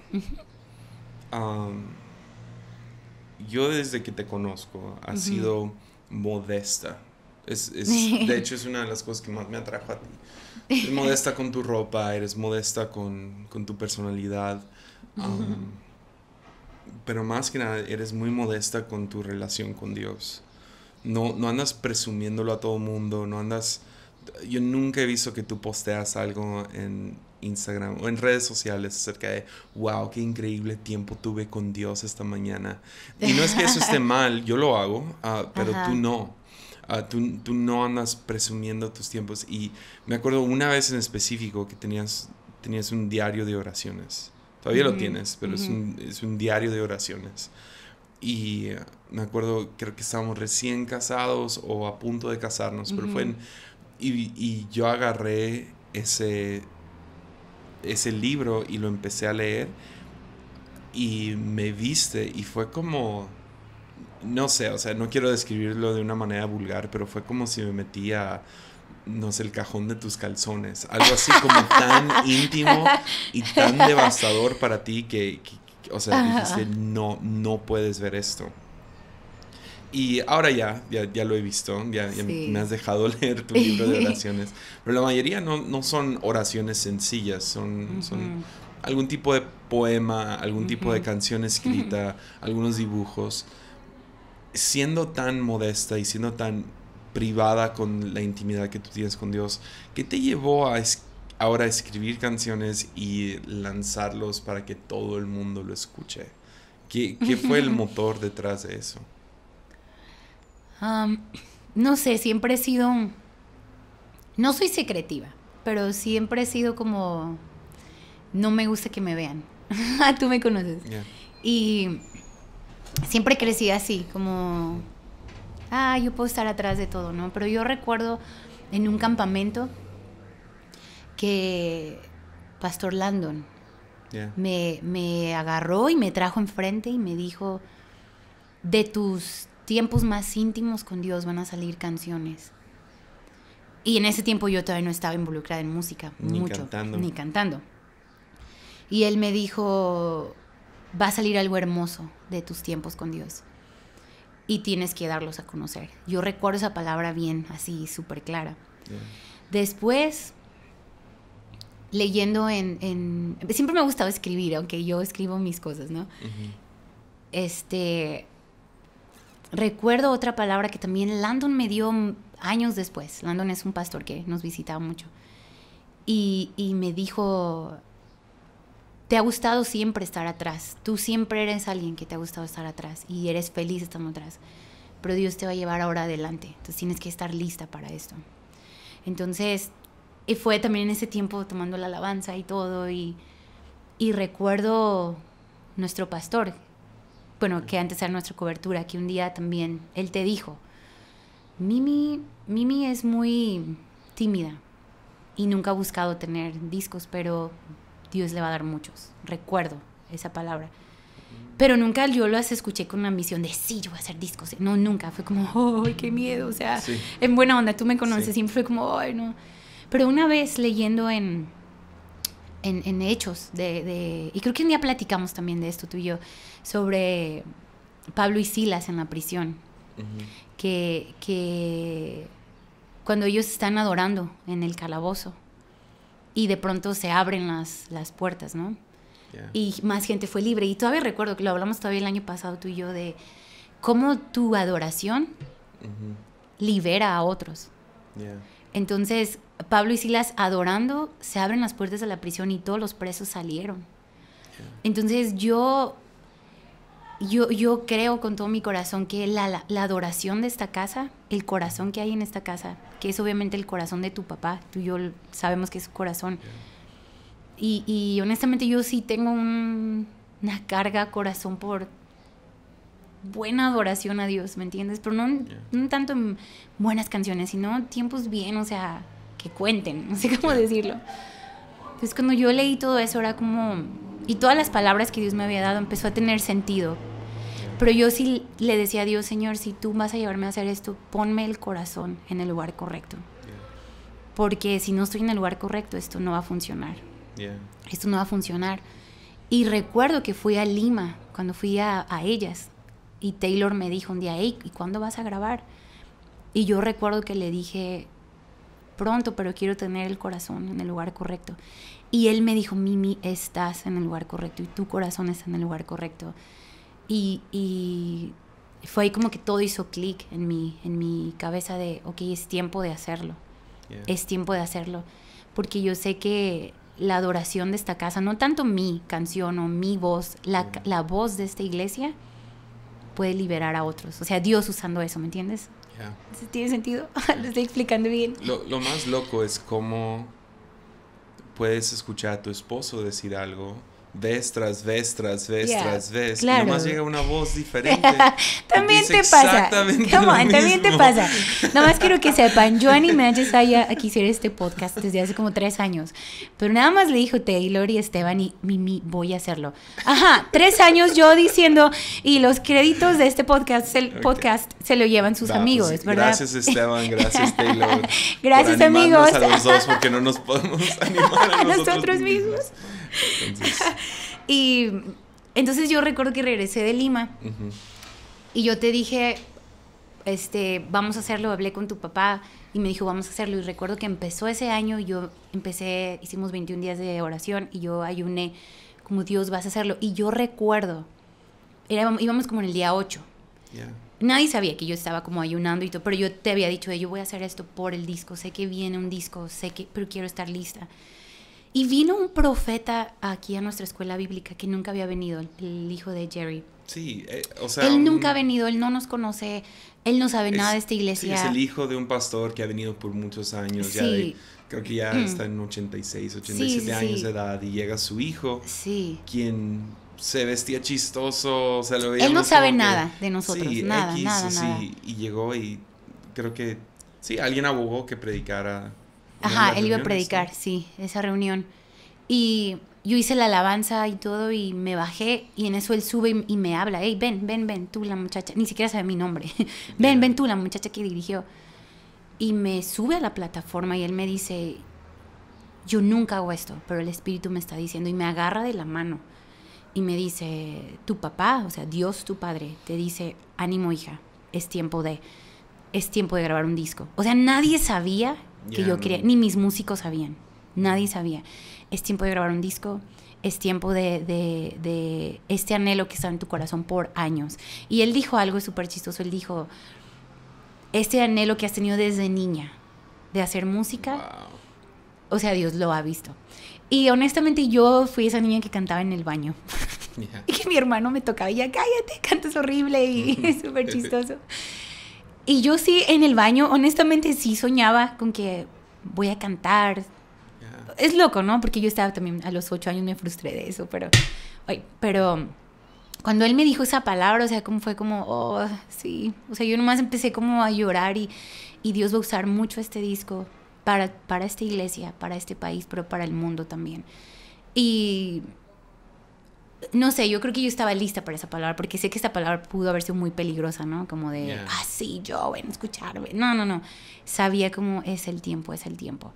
yo desde que te conozco ha sido modesta. de hecho, es una de las cosas que más me atrajo a ti. Eres modesta con tu ropa, eres modesta con, tu personalidad. Um, pero más que nada, eres muy modesta con tu relación con Dios. No, no andas presumiéndolo a todo mundo, no andas... Yo nunca he visto que tú posteas algo en Instagram o en redes sociales acerca de, wow, qué increíble tiempo tuve con Dios esta mañana. Y no es que eso esté mal, yo lo hago, ah, pero tú no. Ah, tú, no andas presumiendo tus tiempos. Y me acuerdo una vez en específico que tenías, tenías un diario de oraciones. Todavía lo tienes, pero es, un, diario de oraciones. Y me acuerdo, creo que estábamos recién casados o a punto de casarnos, pero fue y, y, yo agarré ese, ese libro y lo empecé a leer y me viste y fue como no sé, o sea, no quiero describirlo de una manera vulgar, pero fue como si me metía no sé, el cajón de tus calzones, algo así como tan íntimo y tan devastador para ti que, o sea, dijiste, no, no puedes ver esto. Y ahora ya, ya, lo he visto, ya, me has dejado leer tu libro de oraciones, pero la mayoría no, son oraciones sencillas, son, algún tipo de poema, algún tipo de canción escrita, algunos dibujos siendo tan modesta y siendo tan privada con la intimidad que tú tienes con Dios, ¿qué te llevó a ahora escribir canciones y lanzarlos para que todo el mundo lo escuche? ¿Qué, fue el motor detrás de eso? no sé, siempre he sido... No soy secretiva, pero siempre he sido como... No me gusta que me vean. tú me conoces. Y siempre crecí así, como, ah, yo puedo estar atrás de todo, ¿no? Pero yo recuerdo en un campamento que Pastor Landon me, agarró y me trajo enfrente y me dijo, de tus tiempos más íntimos con Dios van a salir canciones. Y en ese tiempo yo todavía no estaba involucrada en música, mucho, ni cantando. Y él me dijo, va a salir algo hermoso de tus tiempos con Dios. Y tienes que darlos a conocer. Yo recuerdo esa palabra bien, así, súper clara. Después, leyendo en, Siempre me ha gustado escribir, aunque yo escribo mis cosas, ¿no? Este... Recuerdo otra palabra que también Landon me dio años después. Landon es un pastor que nos visitaba mucho. y me dijo, te ha gustado siempre estar atrás. Tú siempre eres alguien que te ha gustado estar atrás y eres feliz estando atrás. Pero Dios te va a llevar ahora adelante. Entonces tienes que estar lista para esto. Entonces, fue también en ese tiempo tomando la alabanza y todo. Y, recuerdo nuestro pastor, bueno, que antes era nuestra cobertura, que un día también él te dijo: Mimi, Mimi es muy tímida y nunca ha buscado tener discos, pero Dios le va a dar muchos. Recuerdo esa palabra. Pero nunca yo las escuché con una ambición de, sí, yo voy a hacer discos. No, nunca. Fue como, ¡ay, qué miedo! O sea, en buena onda, tú me conoces. y Siempre fue como, ¡ay, no! Pero una vez leyendo en, en, hechos de, Y creo que un día platicamos también de esto tú y yo, sobre Pablo y Silas en la prisión. que cuando ellos están adorando en el calabozo, y de pronto se abren las, puertas, ¿no? Y más gente fue libre. Y todavía recuerdo que lo hablamos todavía el año pasado tú y yo de cómo tu adoración libera a otros. Entonces, Pablo y Silas adorando, se abren las puertas de la prisión y todos los presos salieron. Entonces yo yo, yo creo con todo mi corazón que la, la, adoración de esta casa, el corazón que hay en esta casa, que es obviamente el corazón de tu papá, tú y yo sabemos que es su corazón. Y, y honestamente yo sí tengo una carga corazón por buena adoración a Dios, ¿me entiendes? Pero no, no tanto en buenas canciones, sino tiempos bien, o sea, que cuenten, no sé cómo decirlo. Entonces cuando yo leí todo eso era como, y todas las palabras que Dios me había dado empezó a tener sentido. Pero yo sí le decía a Dios, Señor, si tú vas a llevarme a hacer esto, ponme el corazón en el lugar correcto. Porque si no estoy en el lugar correcto, esto no va a funcionar. Esto no va a funcionar. Y recuerdo que fui a Lima, cuando fui a, a ellas, y Taylor me dijo un día, ¿y cuándo vas a grabar? Y yo recuerdo que le dije, pronto, pero quiero tener el corazón en el lugar correcto. Y él me dijo, Mimi, estás en el lugar correcto y tu corazón está en el lugar correcto. Y, y fue ahí como que todo hizo clic en mi, en mi cabeza de, ok, es tiempo de hacerlo. Es tiempo de hacerlo. Porque yo sé que la adoración de esta casa, no tanto mi canción o mi voz, la, la voz de esta iglesia puede liberar a otros. O sea, Dios usando eso, ¿me entiendes? ¿Tiene sentido? lo estoy explicando bien. Lo, lo, más loco es cómo puedes escuchar a tu esposo decir algo Ves, tras vez tras vez tras vez. Claro. Y nomás llega una voz diferente. también te pasa. Exactamente. también te pasa. Nomás quiero que sepan, yo Annie está haya aquí este podcast desde hace como tres años. Pero nada más le dijo Taylor y Esteban y Mimi, voy a hacerlo. Ajá, tres años yo diciendo, y los créditos de este podcast, el podcast se lo llevan sus pues, amigos, ¿verdad? Gracias, Esteban, gracias, Taylor. gracias, por amigos. A los dos porque no nos podemos animar a nosotros, mismos. y entonces yo recuerdo que regresé de Lima y yo te dije, este, vamos a hacerlo, hablé con tu papá y me dijo, vamos a hacerlo. Y recuerdo que empezó ese año, yo empecé, hicimos 21 días de oración y yo ayuné como Dios vas a hacerlo. Y yo recuerdo, era, íbamos como en el día 8. Nadie sabía que yo estaba como ayunando y todo, pero yo te había dicho, yo voy a hacer esto por el disco, sé que viene un disco, sé que, pero quiero estar lista. Y vino un profeta aquí a nuestra escuela bíblica que nunca había venido, el hijo de Jerry. Sí, eh, o sea... Él nunca ha venido, él no nos conoce, él no sabe nada de esta iglesia. Sí, es el hijo de un pastor que ha venido por muchos años, ya creo que ya está mm. en 86, 87 años de edad y llega su hijo, quien se vestía chistoso, o sea, Él no sabe nada de nosotros, nada, nada, nada. y llegó y creo que, sí, alguien abogó que predicara Ajá, él iba a predicar, sí, esa reunión. Y yo hice la alabanza y todo y me bajé y en eso él sube y, me habla, hey, ven, ven, ven, tú la muchacha, ni siquiera sabe mi nombre, ven, ven tú la muchacha que dirigió. Y me sube a la plataforma y él me dice, yo nunca hago esto, pero el Espíritu me está diciendo y me agarra de la mano y me dice, tu papá, o sea, Dios tu padre, te dice, ánimo hija, es tiempo de, es tiempo de grabar un disco. O sea, nadie sabía que yo quería, ni mis músicos sabían, nadie sabía. Es tiempo de grabar un disco, es tiempo de, este anhelo que está en tu corazón por años. Y él dijo algo súper chistoso, él dijo, este anhelo que has tenido desde niña de hacer música, o sea, Dios lo ha visto. Y honestamente yo fui esa niña que cantaba en el baño. y que mi hermano me tocaba y ya, cállate, cantas horrible y súper chistoso. Y yo sí, en el baño, honestamente sí soñaba con que voy a cantar. Es loco, ¿no? Porque yo estaba también, a los ocho años me frustré de eso, pero... Ay, pero cuando él me dijo esa palabra, o sea, como fue como, oh, sí. O sea, yo nomás empecé como a llorar y, Dios va a usar mucho este disco para, para esta iglesia, para este país, pero para el mundo también. Y no sé, yo creo que yo estaba lista para esa palabra, porque sé que esta palabra pudo haber sido muy peligrosa, ¿no? Como de, ah, sí, yo, ven escucharme. No, no, no. Sabía cómo es el tiempo, es el tiempo.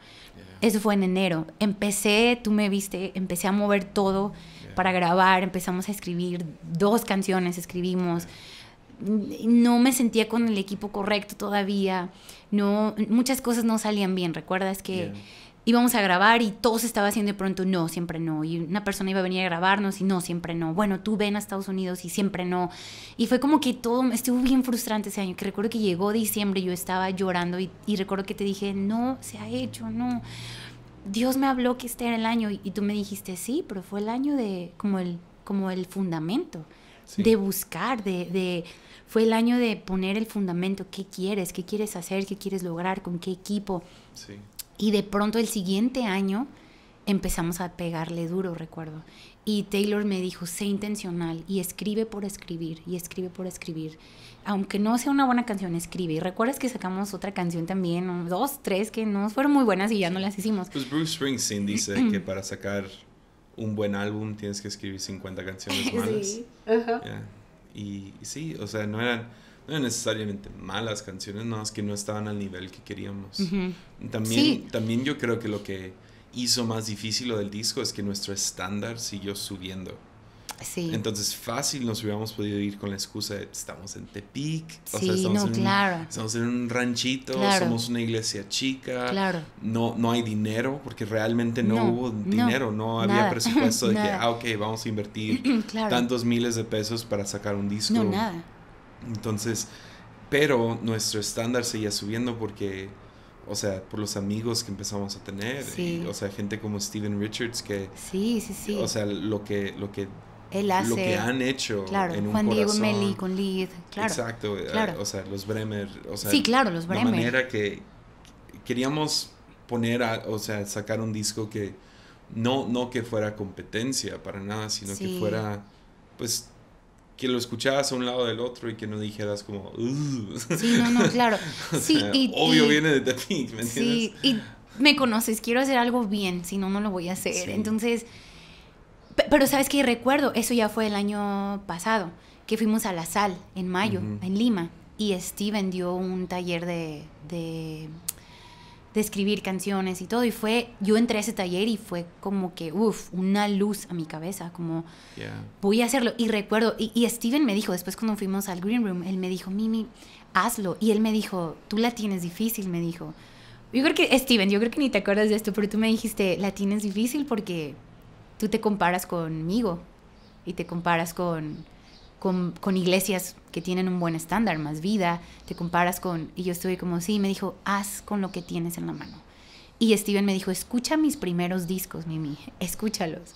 Eso fue en enero. Empecé, tú me viste, empecé a mover todo para grabar, empezamos a escribir dos canciones, escribimos. No me sentía con el equipo correcto todavía. No, muchas cosas no salían bien. ¿Recuerdas que íbamos a grabar y todo se estaba haciendo de pronto, no, siempre no. Y una persona iba a venir a grabarnos y no, siempre no. Bueno, tú ven a Estados Unidos y siempre no. Y fue como que todo, estuvo bien frustrante ese año, que recuerdo que llegó diciembre, yo estaba llorando y, recuerdo que te dije, no, se ha hecho, no. Dios me habló que este era el año y, tú me dijiste, sí, pero fue el año de como el, como el fundamento, de buscar, de, de fue el año de poner el fundamento, qué quieres, qué quieres hacer, qué quieres lograr, con qué equipo. Sí. Y de pronto el siguiente año empezamos a pegarle duro, recuerdo. Y Taylor me dijo, sé intencional y escribe por escribir, y escribe por escribir. Aunque no sea una buena canción, escribe. Y recuerdas que sacamos otra canción también, dos, tres, que no fueron muy buenas y ya no las hicimos. Pues Bruce Springsteen dice que para sacar un buen álbum tienes que escribir 50 canciones malas. Sí. y, y sí, o sea, no eran no necesariamente malas canciones, no, es que no estaban al nivel que queríamos. también, también yo creo que lo que hizo más difícil lo del disco es que nuestro estándar siguió subiendo. Entonces fácil nos hubiéramos podido ir con la excusa de estamos en Tepic, estamos, en un, ranchito, somos una iglesia chica, no, no hay dinero, porque realmente no, hubo dinero, no, había presupuesto de que, ah, ok, vamos a invertir tantos miles de pesos para sacar un disco. No, nada. Entonces, pero nuestro estándar seguía subiendo porque, o sea, por los amigos que empezamos a tener, o sea, gente como Steven Richards que... Sí, sí, sí. O sea, lo que... Lo que lo que han hecho claro, en un Juan Diego Meli con Lid, claro. Exacto, eh, o sea, los Bremer, o sea, sí, claro, los Bremer. la manera que queríamos poner, a, o sea, sacar un disco que no no que fuera competencia para nada, sino que fuera pues que lo escuchabas a un lado del otro y que no dijeras como... Sí, no, no, claro. obvio viene de ti, ¿me entiendes? Sí, y me conoces, quiero hacer algo bien, si no, no lo voy a hacer. Entonces, pero sabes que recuerdo, eso ya fue el año pasado, que fuimos a La Sal en mayo, en Lima, y Steven dio un taller de de escribir canciones y todo. Y fue, yo entré a ese taller y fue como que, uff, una luz a mi cabeza, como voy a hacerlo. Y recuerdo, y, y, Steven me dijo, después cuando fuimos al Green Room, él me dijo, Mimi, hazlo. Y él me dijo, tú la tienes difícil, me dijo. Yo creo que, Steven, yo creo que ni te acuerdas de esto, pero tú me dijiste, la tienes difícil porque tú te comparas conmigo y te comparas con con, iglesias que tienen un buen estándar, más vida, te comparas con... Y yo estuve como, sí, me dijo, haz con lo que tienes en la mano. Y Steven me dijo, escucha mis primeros discos, Mimi, escúchalos.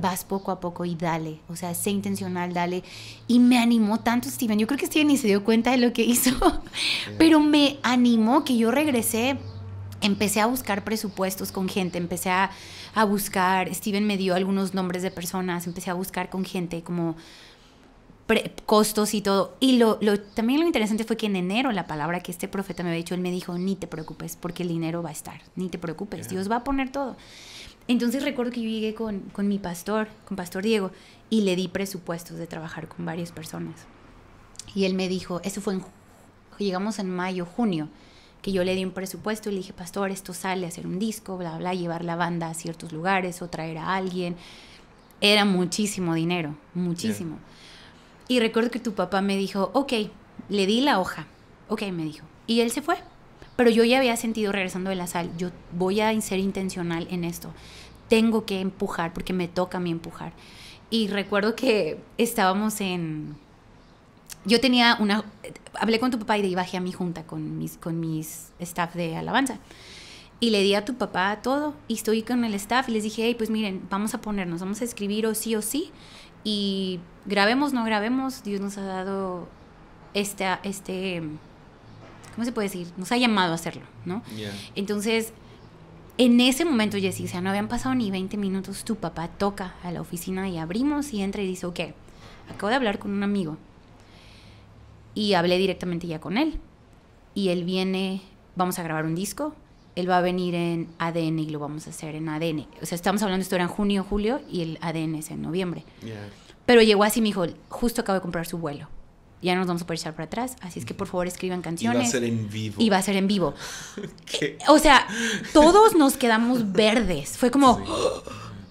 Vas poco a poco y dale, o sea, sé intencional, dale. Y me animó tanto Steven, yo creo que Steven ni se dio cuenta de lo que hizo, pero me animó que yo regresé empecé a buscar presupuestos con gente, empecé a, a, buscar, Steven me dio algunos nombres de personas, empecé a buscar con gente como costos y todo. Y lo, también lo interesante fue que en enero la palabra que este profeta me había dicho, él me dijo, ni te preocupes porque el dinero va a estar, ni te preocupes, Dios va a poner todo. Entonces recuerdo que yo llegué con, mi pastor, con Pastor Diego, y le di presupuestos de trabajar con varias personas. Y él me dijo, eso fue en, llegamos en mayo, junio, que yo le di un presupuesto y le dije, pastor, esto sale hacer un disco, bla, bla, llevar la banda a ciertos lugares o traer a alguien. Era muchísimo dinero, muchísimo. Y recuerdo que tu papá me dijo, ok, le di la hoja. Ok, me dijo. Y él se fue. Pero yo ya había sentido regresando de la sal, yo voy a ser intencional en esto. Tengo que empujar porque me toca a mí empujar. Y recuerdo que estábamos en... Yo tenía una... Hablé con tu papá y de bajé a mi junta con mis, con mis staff de alabanza. Y le di a tu papá todo y estoy con el staff y les dije, hey, pues miren, vamos a ponernos, vamos a escribir o sí o sí y grabemos, no grabemos, Dios nos ha dado este este, ¿cómo se puede decir? Nos ha llamado a hacerlo, ¿no? Entonces, en ese momento, Jessy, o sea, no habían pasado ni 20 minutos, tu papá toca a la oficina y abrimos y entra y dice, ok, acabo de hablar con un amigo. Y hablé directamente ya con él. Y él viene, vamos a grabar un disco, él va a venir en ADN y lo vamos a hacer en ADN. O sea, estamos hablando, esto era en junio, julio y el ADN es en noviembre. Pero llegó así, me dijo, justo acabo de comprar su vuelo. Ya no nos vamos a poder echar para atrás, así es que por favor escriban canciones. Y va a ser en vivo. Y va a ser en vivo. O sea, todos nos quedamos verdes. Fue como...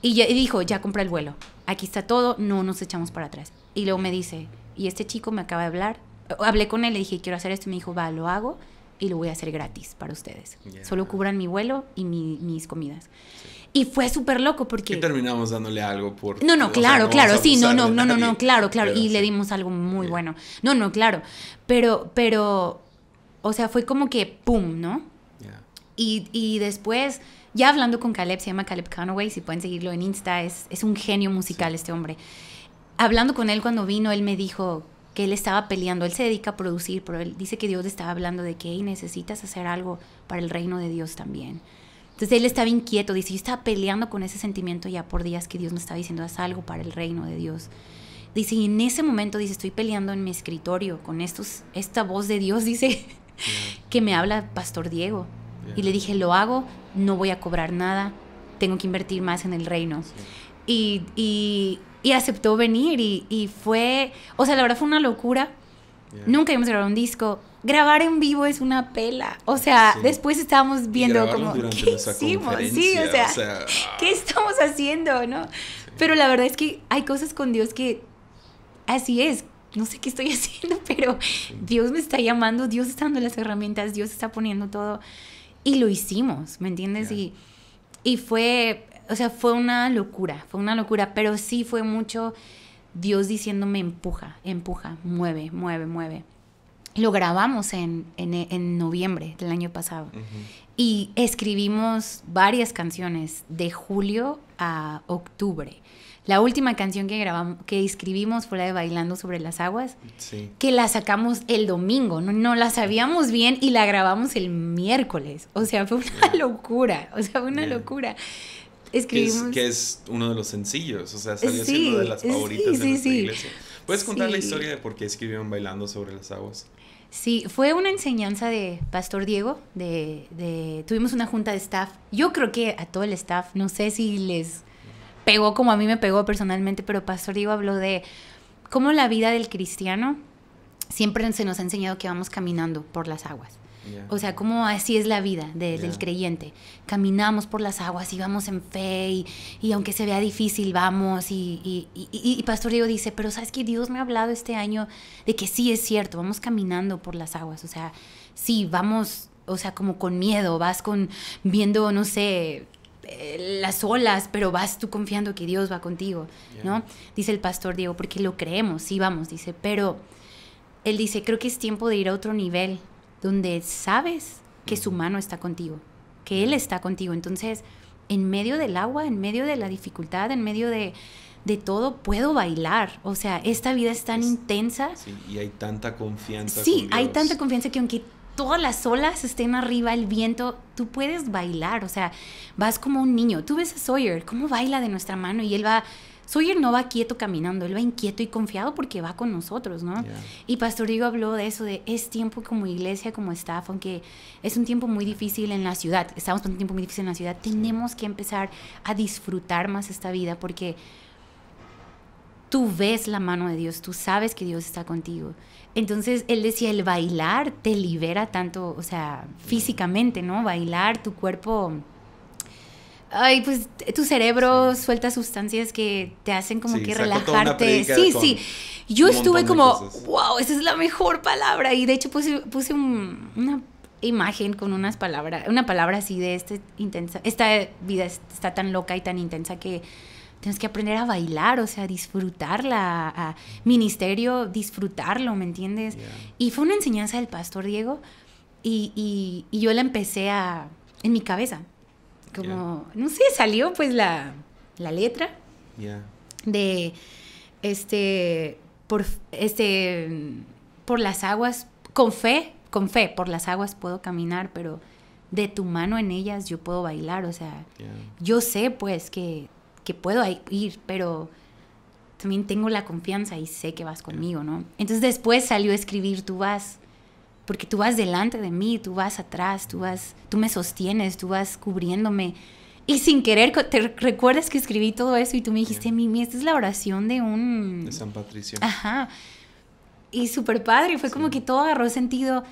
Y, dijo, ya compra el vuelo. Aquí está todo, no nos echamos para atrás. Y luego me dice, y este chico me acaba de hablar. Hablé con él, le dije, quiero hacer esto. Y me dijo, va, lo hago y lo voy a hacer gratis para ustedes. Solo cubran mi vuelo y mis comidas. Y fue súper loco porque... Y terminamos dándole algo por... No, no, claro, claro, sí, no, no, no, no, no, claro, claro. y le dimos algo muy bueno. No, no, claro. Pero, pero, o sea, fue como que, ¡pum!, ¿no? Y, y después ya hablando con Caleb, se llama Caleb Conaway, si pueden seguirlo en Insta, es, es un genio musical este hombre. Hablando con él cuando vino, él me dijo, que él estaba peleando, él se dedica a producir, pero él dice que Dios le estaba hablando de que necesitas hacer algo para el reino de Dios también. Entonces él estaba inquieto, dice, yo estaba peleando con ese sentimiento ya por días que Dios me estaba diciendo, haz algo para el reino de Dios. Dice, y en ese momento, dice, estoy peleando en mi escritorio con estos, esta voz de Dios, dice, que me habla Pastor Diego. Y le dije, lo hago, no voy a cobrar nada, tengo que invertir más en el reino y, aceptó venir y, fue, o sea, la verdad fue una locura. Nunca habíamos grabado un disco. Grabar en vivo es una pela. O sea, después estábamos viendo como, ¿qué hicimos? Sí, o sea, ¿qué estamos haciendo? ¿no? Pero la verdad es que hay cosas con Dios que así es. No sé qué estoy haciendo, pero Dios me está llamando, Dios está dando las herramientas, Dios está poniendo todo. Y lo hicimos, ¿me entiendes? Y, y fue, o sea, fue una locura, fue una locura, pero sí fue mucho Dios diciéndome empuja, empuja, mueve, mueve, mueve. Lo grabamos en, en, en noviembre del año pasado y escribimos varias canciones de julio a octubre. La última canción que grabamos, que escribimos fue la de Bailando sobre las aguas, que la sacamos el domingo, no, no la sabíamos bien y la grabamos el miércoles. O sea, fue una locura, o sea, fue una locura. Que es, uno de los sencillos, o sea, eh, salió siendo de las favoritas de nuestra iglesia. ¿Puedes contar la historia de por qué escribieron Bailando sobre las aguas? Sí, fue una enseñanza de Pastor Diego, de, de, tuvimos una junta de staff. Yo creo que a todo el staff, no sé si les pegó como a mí me pegó personalmente, pero Pastor Diego habló de cómo la vida del cristiano siempre se nos ha enseñado que vamos caminando por las aguas. O sea, como así es la vida del creyente. Caminamos por las aguas y vamos en fe y, aunque se vea difícil, vamos. Y, y, y, Pastor Diego dice, pero sabes que Dios me ha hablado este año de que sí es cierto, vamos caminando por las aguas. O sea, sí, vamos, o sea, como con miedo, vas con viendo, no sé, eh, las olas, pero vas tú confiando que Dios va contigo, ¿no? Dice el pastor Diego, porque lo creemos, sí vamos, dice, pero él dice, creo que es tiempo de ir a otro nivel, donde sabes que su mano está contigo, que Él está contigo. Entonces, en medio del agua, en medio de la dificultad, en medio de, de todo, puedo bailar. O sea, esta vida es tan intensa. Sí, y hay tanta confianza. Sí, hay tanta confianza que aunque todas las olas estén arriba, el viento, tú puedes bailar. O sea, vas como un niño. Tú ves a Sawyer, cómo baila de nuestra mano y él va Sawyer no va quieto caminando, él va inquieto y confiado porque va con nosotros, ¿no? Y Pastor Diego habló de eso, de es tiempo como iglesia, como staff, aunque es un tiempo muy difícil en la ciudad, estamos pasando un tiempo muy difícil en la ciudad, tenemos que empezar a disfrutar más esta vida porque tú ves la mano de Dios, tú sabes que Dios está contigo. Entonces él decía, el bailar te libera tanto, o sea, físicamente, ¿no? Bailar, tu cuerpo Ay, pues tu cerebro suelta sustancias que te hacen como que relajarte. Sí, sí. Yo estuve como, wow, esa es la mejor palabra. Y de hecho puse, una imagen con unas palabras, una palabra así de este intensa, esta vida está tan loca y tan intensa que tienes que aprender a bailar, o sea, disfrutarla, a ministerio, disfrutarlo, ¿me entiendes? Y fue una enseñanza del pastor Diego y, y yo la empecé a, en mi cabeza, como, no sé, salió pues la, letra de, este, por, este, por las aguas, con fe, con fe, por las aguas puedo caminar, pero de tu mano en ellas yo puedo bailar, o sea, yo sé pues que, que puedo ir, pero también tengo la confianza y sé que vas conmigo, ¿no? Entonces después salió a escribir Tú vas, porque tú vas delante de mí, tú vas atrás, tú vas, tú me sostienes, tú vas cubriéndome. Y sin querer, te recuerdas que escribí todo eso y tú me dijiste, Mimi, esta es la oración de un... De San Patricio. Ajá. Y súper padre, fue como que todo agarró sentido.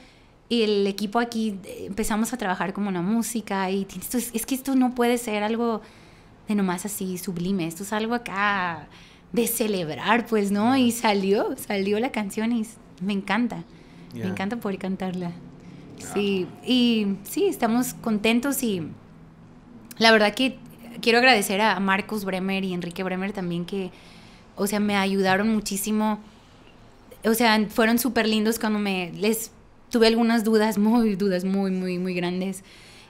Y el equipo aquí eh, empezamos a trabajar como una música y es, es, que esto no puede ser algo de nomás así sublime, esto es algo acá de celebrar, pues, ¿no? Y salió, salió la canción y me encanta. Me encanta poder cantarla. Ah. Sí, y sí, estamos contentos y la verdad que quiero agradecer a Marcos Bremer y Enrique Bremer también que, o sea, me ayudaron muchísimo. O sea, fueron súper lindos cuando me les tuve algunas dudas, muy dudas, muy, muy, muy grandes.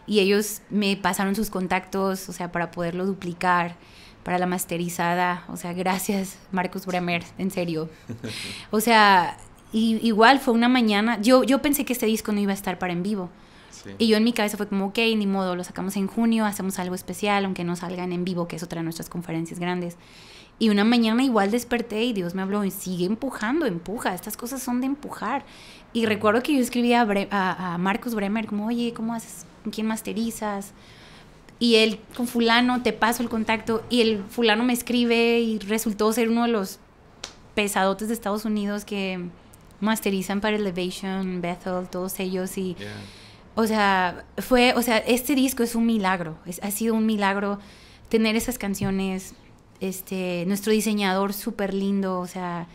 Y ellos me pasaron sus contactos, o sea, para poderlo duplicar, para la masterizada. O sea, gracias, Marcos Bremer, en serio. O sea, igual fue una mañana, yo, yo pensé que este disco no iba a estar para en vivo. Y yo en mi cabeza fue como, ok, ni modo, lo sacamos en junio, hacemos algo especial, aunque no salgan en vivo, que es otra de nuestras conferencias grandes. Y una mañana igual desperté y Dios me habló, y sigue empujando, empuja, estas cosas son de empujar. Y recuerdo que yo escribí a, Marcos Bremer, como, oye, ¿cómo haces? ¿Con ¿Quién masterizas? Y él, con fulano, te paso el contacto. Y el fulano me escribe y resultó ser uno de los pesadotes de Estados Unidos que masterizan para Elevation, Bethel, todos ellos y... O sea, fue, o sea, este disco es un milagro, ha sido un milagro tener esas canciones, este, nuestro diseñador súper lindo, o sea,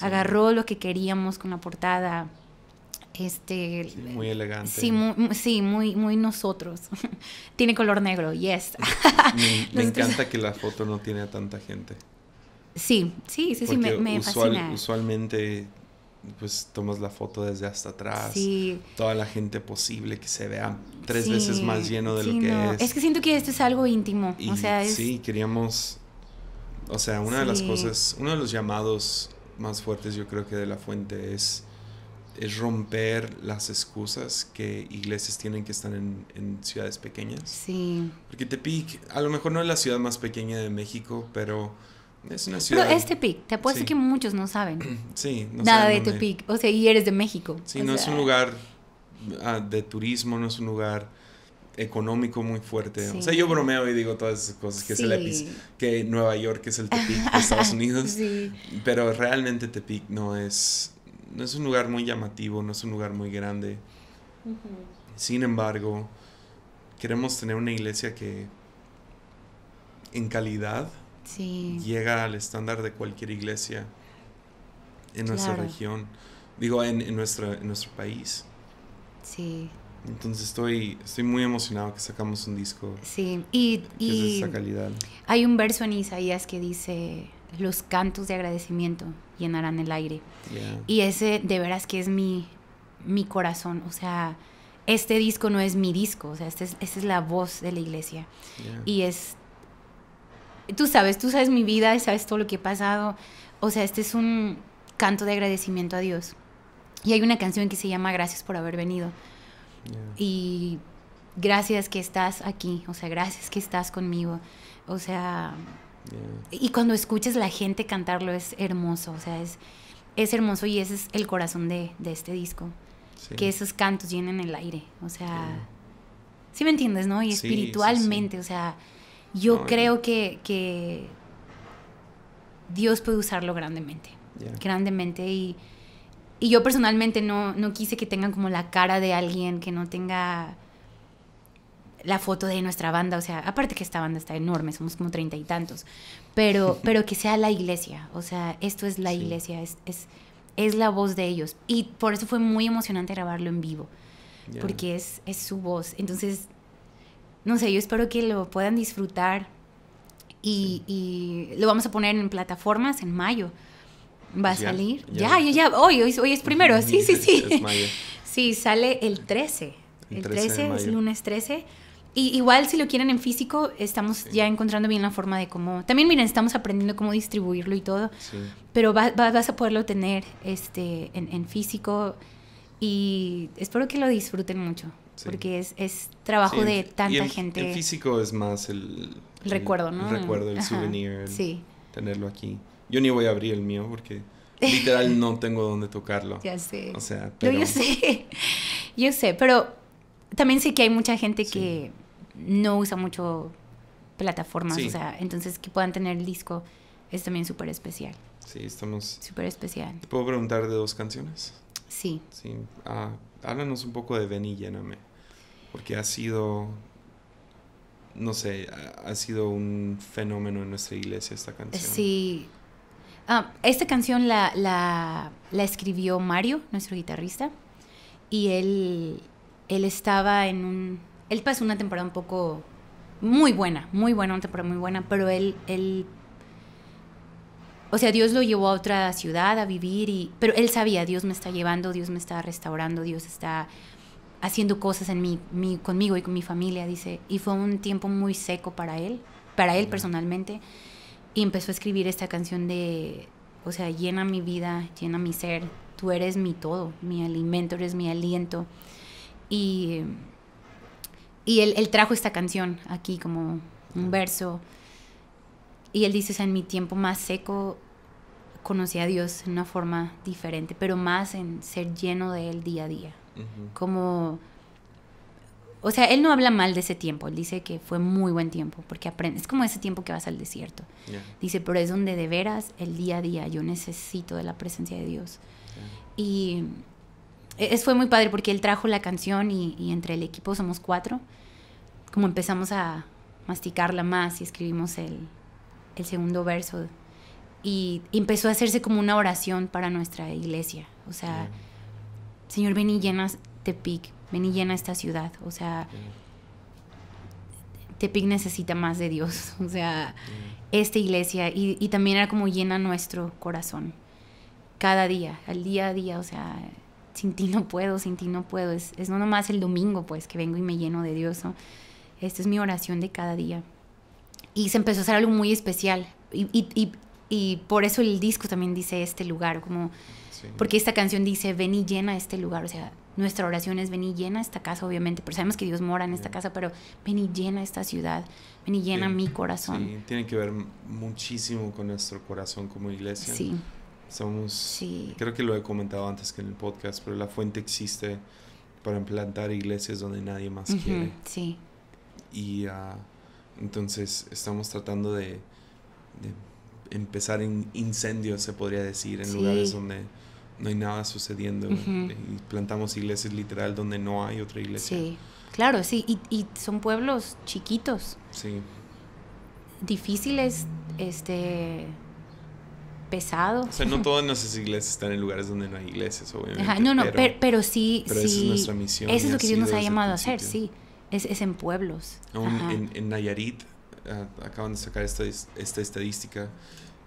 agarró lo que queríamos con la portada, este... muy elegante. Sí, muy, sí, muy, muy nosotros. tiene color negro, yes. me, encanta que la foto no tiene a tanta gente. Sí, sí, sí, sí, me, me Usualmente pues tomas la foto desde hasta atrás. Sí. Toda la gente posible que se vea tres veces más lleno de lo que es. Es que siento que esto es algo íntimo. Sí, queríamos. O sea, una de las cosas, uno de los llamados más fuertes, yo creo que de la fuente es, es romper las excusas que iglesias tienen que están en, en ciudades pequeñas. Sí. Porque Tepic, a lo mejor no es la ciudad más pequeña de México, pero es una ciudad. Pero es Tepic, te puedo decir que muchos no saben. Nada de Tepic, o sea, y eres de México. Sí, no es un lugar ah, de turismo, no es un lugar económico muy fuerte. O sea, yo bromeo y digo todas esas cosas, que es el EPIS, que Nueva York es el Tepic de Estados Unidos, pero realmente Tepic no es, no es un lugar muy llamativo, no es un lugar muy grande. Sin embargo, queremos tener una iglesia que en calidad sí. llega al estándar de cualquier iglesia en nuestra región, digo, en, en, nuestra, en nuestro país. Sí. Entonces estoy, estoy muy emocionado que sacamos un disco. Sí, y, de esa calidad. hay un verso en Isaías que dice, los cantos de agradecimiento llenarán el aire. Y ese de veras que es mi, mi corazón, o sea, este disco no es mi disco, o sea, este es, esta es la voz de la iglesia. Y es tú sabes, tú sabes mi vida y sabes todo lo que he pasado. O sea, este es un canto de agradecimiento a Dios. Y hay una canción que se llama Gracias por haber venido. Y gracias que estás aquí, o sea, gracias que estás conmigo. O sea, y cuando escuches la gente cantarlo es hermoso, o sea, es, es hermoso y ese es el corazón de, este disco. Que esos cantos llenen el aire, o sea, sí me entiendes, ¿no? Y espiritualmente, o sea... Yo creo Que, Dios puede usarlo grandemente, grandemente. Y, yo personalmente no, no quise que tengan como la cara de alguien, que no tenga la foto de nuestra banda, o sea, aparte que esta banda está enorme, somos como treinta y tantos, pero, pero que sea la iglesia, o sea, esto es la iglesia, es, es, la voz de ellos. Y por eso fue muy emocionante grabarlo en vivo, porque es, es su voz. Entonces, no sé, yo espero que lo puedan disfrutar y, lo vamos a poner en plataformas en mayo. Va a pues salir. Ya, ya, ya. Hoy, hoy, hoy, es primero. Sí, sí, sí. Sí, sale el 13. El 13, es lunes 13. Y igual si lo quieren en físico, estamos ya encontrando bien la forma de cómo... También miren, estamos aprendiendo cómo distribuirlo y todo. Pero vas a poderlo tener este, en, en físico y espero que lo disfruten mucho porque es, trabajo de tanta gente. El físico es más el, recuerdo, ¿no? El recuerdo, el souvenir, sí. tenerlo aquí. Yo ni voy a abrir el mío porque literal no tengo dónde tocarlo. Ya sé. O pero... yo sé, yo sé, pero también sé que hay mucha gente que no usa mucho plataformas, o sea, entonces que puedan tener el disco es también súper especial. Sí, estamos... Súper especial. ¿Te puedo preguntar de dos canciones? Sí. Sí. Ah, háblanos un poco de Ven y Lléname porque ha sido, no sé, ha, sido un fenómeno en nuestra iglesia esta canción. Sí. Ah, esta canción la, la, la, escribió Mario, nuestro guitarrista, y él, él estaba en un... Él pasó una temporada un poco... Muy buena, muy buena, una temporada muy buena, pero él, él o sea, Dios lo llevó a otra ciudad a vivir y pero él sabía, Dios me está llevando, Dios me está restaurando, Dios está haciendo cosas en mi, conmigo y con mi familia, dice. Y fue un tiempo muy seco para él, para él personalmente. Y empezó a escribir esta canción de, o sea, llena mi vida, llena mi ser, tú eres mi todo, mi alimento, eres mi aliento. Y, y él, trajo esta canción aquí como un verso. Y él dice, o sea, en mi tiempo más seco conocí a Dios en una forma diferente, pero más en ser lleno de Él día a día como... O sea, él no habla mal de ese tiempo, él dice que fue muy buen tiempo, porque aprendes, es como ese tiempo que vas al desierto. Dice, pero es donde de veras el día a día yo necesito de la presencia de Dios. Y e, es, fue muy padre porque él trajo la canción y, entre el equipo somos cuatro, como empezamos a masticarla más y escribimos el, segundo verso. Y, empezó a hacerse como una oración para nuestra iglesia, o sea... Señor, ven y llena Tepic, ven y llena esta ciudad. O sea, Tepic necesita más de Dios. O sea, esta iglesia y, también era como llena nuestro corazón. Cada día, al día a día, o sea, sin ti no puedo, sin ti no puedo. Es, es no nomás el domingo, pues, que vengo y me lleno de Dios, ¿no? Esta es mi oración de cada día. Y se empezó a hacer algo muy especial. y, y por eso el disco también dice este lugar, como porque esta canción dice, ven y llena este lugar, o sea, nuestra oración es ven y llena esta casa, obviamente, pero sabemos que Dios mora en esta casa, pero ven y llena esta ciudad, ven y llena mi corazón. tiene que ver muchísimo con nuestro corazón como iglesia. Sí. Somos, creo que lo he comentado antes que en el podcast, pero la fuente existe para implantar iglesias donde nadie más quiere. Sí. Y ah, entonces estamos tratando de, empezar en incendios, se podría decir, en lugares donde no hay nada sucediendo. Y plantamos iglesias literal donde no hay otra iglesia. Sí, claro, sí. Y, son pueblos chiquitos. Sí. Difíciles, este pesados O sea, no todas nuestras iglesias están en lugares donde no hay iglesias, obviamente. no, no, pero, sí. sí, esa es nuestra misión. Eso es lo que Dios nos ha llamado a hacer, sí. Es, en pueblos. En, Nayarit ah, acaban de sacar esta, esta estadística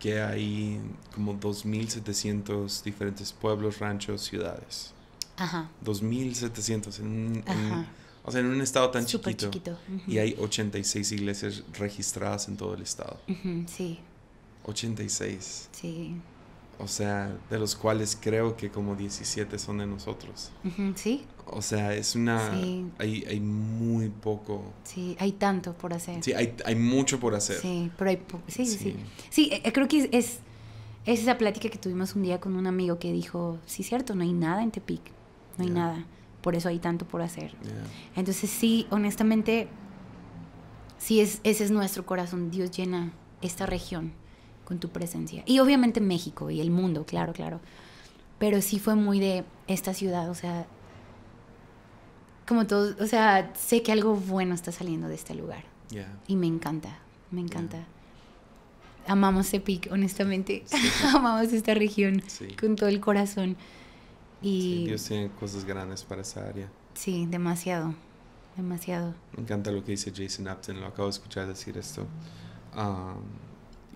que hay como 2.700 diferentes pueblos, ranchos, ciudades. Ajá. 2.700 en, en, o sea, en un estado tan chiquito. chiquito. Y hay 86 iglesias registradas en todo el estado. Uh Sí. 86. Sí. O sea, de los cuales creo que como 17 son de nosotros. Sí. O sea, es una... Hay, muy poco. Sí, hay tanto por hacer. Sí, hay, mucho por hacer. Sí, pero hay... sí, sí, sí, eh, eh, creo que es, es, esa plática que tuvimos un día con un amigo que dijo, sí, cierto, no hay nada en Tepic, no hay nada. Por eso hay tanto por hacer. Entonces sí, honestamente, sí, es, ese es nuestro corazón. Dios llena esta región con tu presencia. Y obviamente México y el mundo, claro, claro. Pero sí fue muy de esta ciudad, o sea, como todo, o sea, sé que algo bueno está saliendo de este lugar. Y me encanta, me encanta. Amamos Epic, honestamente. Amamos esta región con todo el corazón. Y Dios tiene cosas grandes para esa área. Sí, demasiado, demasiado. Me encanta lo que dice Jason Upton, lo acabo de escuchar decir esto. Um,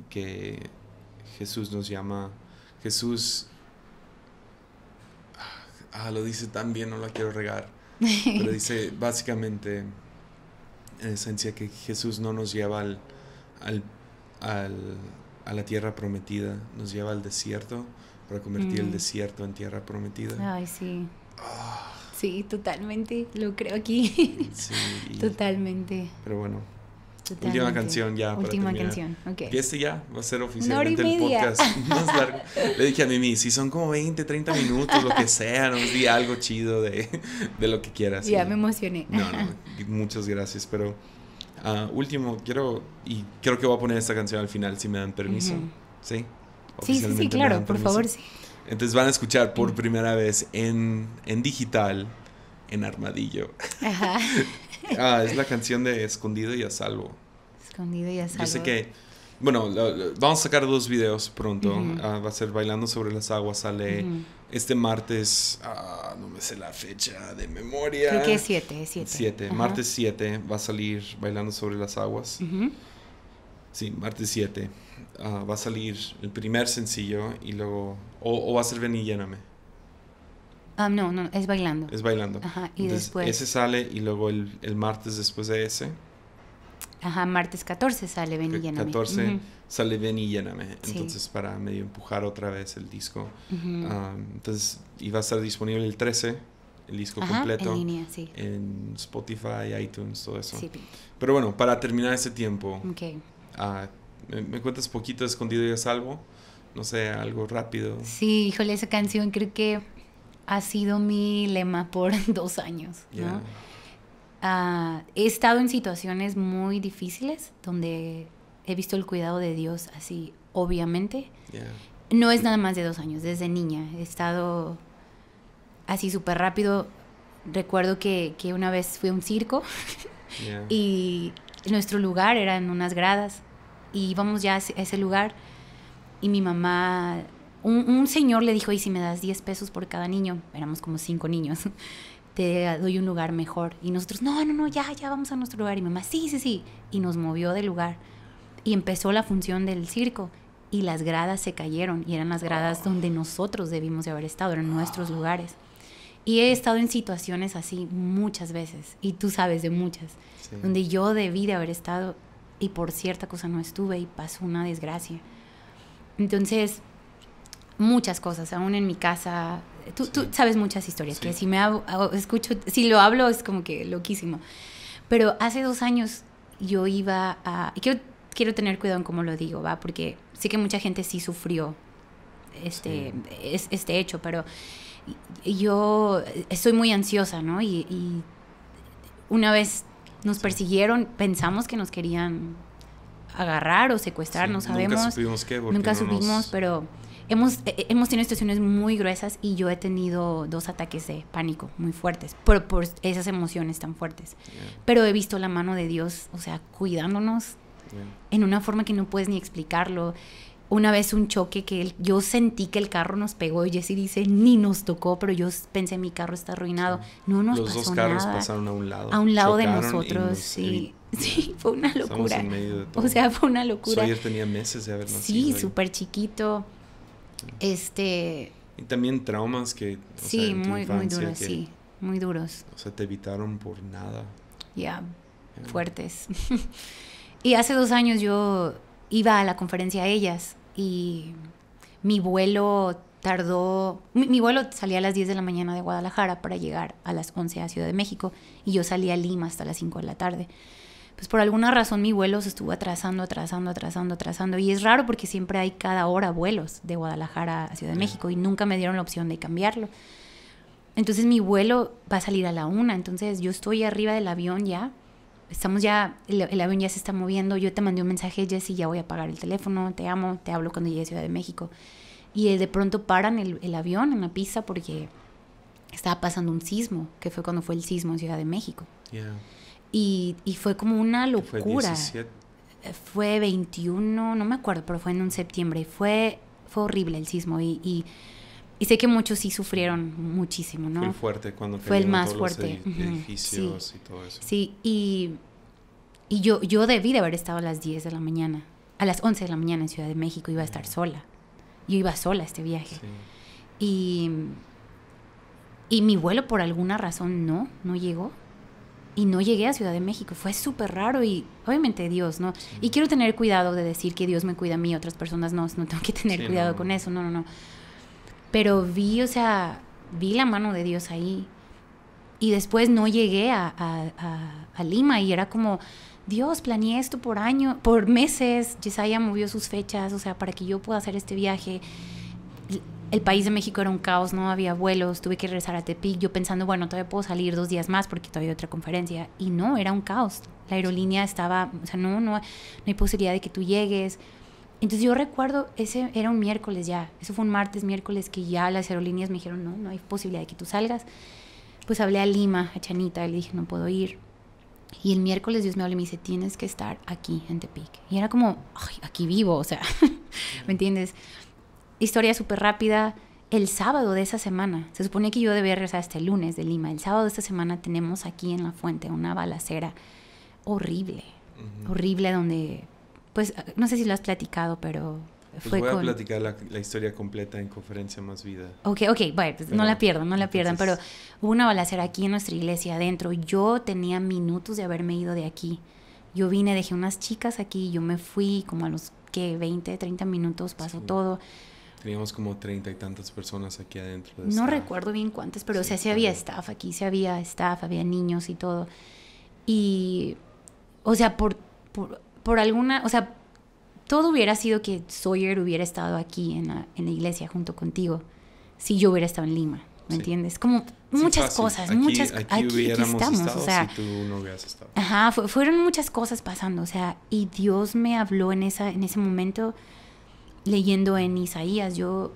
que Jesús nos llama, Jesús, ah, lo dice tan bien, no la quiero regar, pero dice básicamente, en esencia, que Jesús no nos lleva al, al, a la tierra prometida, nos lleva al desierto para convertir el mm. desierto en tierra prometida. Ay, sí. Ah. Sí, totalmente, lo creo aquí. Totalmente. Pero bueno, Última canción ya. Última para canción, ok. Y este ya va a ser oficialmente el podcast más largo. Le dije a Mimi, si son como 20, 30 minutos, lo que sea, nos di algo chido de, de lo que quieras. Ya me emocioné. No, no, muchas gracias, pero ah, último, quiero, y creo que voy a poner esta canción al final, si me dan permiso. ¿Sí? Sí, sí, sí, claro, por favor, sí. Entonces van a escuchar por primera vez en, en digital en Armadillo. Ajá. Ah, es la canción de Escondido y a Salvo. Escondido y a Salvo. Yo sé que, bueno, vamos a sacar dos videos pronto. Ah, va a ser Bailando sobre las aguas, sale este martes, ah, no me sé la fecha de memoria. Creo que es 7, 7. martes 7 va a salir Bailando sobre las aguas. Sí, martes 7. Ah, va a salir el primer sencillo y luego, o, o va a ser Ven y Lléname. Ah, no, no, es bailando. Es bailando. Ajá, y después. Ese sale y luego el, martes después de ese. Ajá, martes 14 sale Ven y Lléname. 14 sale Ven y Lléname. Entonces, para medio empujar otra vez el disco. Ah, entonces, iba a estar disponible el 13, el disco completo. En línea, sí. En Spotify, iTunes, todo eso. Sí. Pero bueno, para terminar ese tiempo. Ok ah, ¿me, cuentas poquito de Escondido y a Salvo? No sé, algo rápido. Sí, híjole, esa canción creo que ha sido mi lema por dos años, ¿no? Ah, he estado en situaciones muy difíciles donde he visto el cuidado de Dios así, obviamente. No es nada más de dos años, desde niña. He estado así súper rápido. Recuerdo que, que, una vez fui a un circo y nuestro lugar era en unas gradas y íbamos ya a ese lugar y mi mamá un, señor le dijo, y si me das 10 pesos por cada niño, éramos como cinco niños, te doy un lugar mejor. Y nosotros, no, no, no, ya, ya vamos a nuestro lugar. Y mamá, sí, sí, sí. Y nos movió del lugar. Y empezó la función del circo. Y las gradas se cayeron. Y eran las gradas oh. donde nosotros debimos de haber estado, eran nuestros lugares. Y he estado en situaciones así muchas veces. Y tú sabes de muchas. Donde yo debí de haber estado y por cierta cosa no estuve y pasó una desgracia. Entonces, muchas cosas, aún en mi casa. Tú, tú sabes muchas historias, que si me escucho, si lo hablo es como que loquísimo. Pero hace dos años yo iba a... quiero, tener cuidado en cómo lo digo, ¿va? Porque sé que mucha gente sí sufrió este, Es, este hecho, pero yo estoy muy ansiosa, ¿no? Y, una vez nos persiguieron, pensamos que nos querían agarrar o secuestrar, no sabemos. Nunca supimos qué, porque Nunca pero hemos, eh, eh, hemos tenido situaciones muy gruesas y yo he tenido dos ataques de pánico muy fuertes por, esas emociones tan fuertes. Pero he visto la mano de Dios, o sea, cuidándonos en una forma que no puedes ni explicarlo. Una vez un choque que yo sentí que el carro nos pegó y Jesse dice, ni nos tocó, pero yo pensé, mi carro está arruinado. No nos Los dos carros pasaron a un lado. A un lado de nosotros, sí. Sí, fue una locura. O sea, fue una locura. ayer tenía meses de haber nacido. Sí, súper chiquito. Este... Y también traumas que... sí, muy, duros, sí, muy duros. O sea, te evitaron por nada. Ya, fuertes. y hace dos años yo iba a la conferencia a ellas y mi vuelo tardó, mi, mi, vuelo salía a las 10 de la mañana de Guadalajara para llegar a las 11 a Ciudad de México y yo salía a Lima hasta las 5 de la tarde pues por alguna razón mi vuelo se estuvo atrasando, atrasando, atrasando, atrasando. Y es raro porque siempre hay cada hora vuelos de Guadalajara a Ciudad de México y nunca me dieron la opción de cambiarlo. Entonces mi vuelo va a salir a la una, entonces yo estoy arriba del avión ya, estamos ya, el, avión ya se está moviendo, yo te mandé un mensaje, Jessy, ya voy a apagar el teléfono, te amo, te hablo cuando llegue a Ciudad de México. Y de pronto paran el, avión en la pista porque estaba pasando un sismo, que fue cuando fue el sismo en Ciudad de México. Y, y fue como una locura. Fue 21, no me acuerdo, pero fue en un septiembre. Fue, fue horrible el sismo y, sé que muchos sí sufrieron muchísimo, ¿no? Fue fuerte cuando Fue el más fuerte. edificios sí. y todo eso. Sí, y, yo, yo debí de haber estado a las 10 de la mañana. A las 11 de la mañana en Ciudad de México iba a estar mm. sola. Yo iba sola este viaje. Y, y mi vuelo por alguna razón no, no llegó y no llegué a Ciudad de México. Fue súper raro y obviamente Dios, ¿no? Y quiero tener cuidado de decir que Dios me cuida a mí, otras personas no, no tengo que tener cuidado con eso, no, no, no. Pero vi, o sea, vi la mano de Dios ahí. Y después no llegué a, Lima y era como, Dios, planeé esto por año, por meses. Yesaya movió sus fechas, o sea, para que yo pueda hacer este viaje el país de México era un caos, no había vuelos, tuve que regresar a Tepic, yo pensando, bueno, todavía puedo salir dos días más porque todavía hay otra conferencia. Y no, era un caos. La aerolínea estaba, o sea, no, no, no hay posibilidad de que tú llegues. Entonces yo recuerdo, ese era un miércoles ya, eso fue un martes, miércoles, que ya las aerolíneas me dijeron, no, no hay posibilidad de que tú salgas. Pues hablé a Lima, a Chanita, le dije, no puedo ir. Y el miércoles Dios me habló y me dice, tienes que estar aquí en Tepic. Y era como, aquí vivo, o sea, ¿me entiendes? historia súper rápida. El sábado de esa semana, se suponía que yo debía regresar este lunes de Lima. El sábado de esta semana tenemos aquí en La Fuente una balacera horrible, horrible, donde, pues, no sé si lo has platicado, pero pues voy a platicar la, historia completa en Conferencia Más Vida. Ok, ok, bueno, pues, no la pierdan, no la pierdan, pero hubo una balacera aquí en nuestra iglesia adentro. Yo tenía minutos de haberme ido de aquí. Yo vine, dejé unas chicas aquí, yo me fui como a los, ¿qué? 20, 30 minutos, pasó todo teníamos como treinta y tantas personas aquí adentro. no recuerdo bien cuántas, pero o sea, sí había staff, aquí sí había staff, había niños y todo. Y, o sea, por, por, alguna, o sea, todo hubiera sido que Sawyer hubiera estado aquí en la, en la iglesia junto contigo, si yo hubiera estado en Lima, ¿me entiendes? Como muchas cosas, aquí, muchas aquí, estamos, estado, o sea, si tú no hubieras estado. Ajá, fueron muchas cosas pasando, o sea, y Dios me habló en esa en ese momento leyendo en Isaías, yo,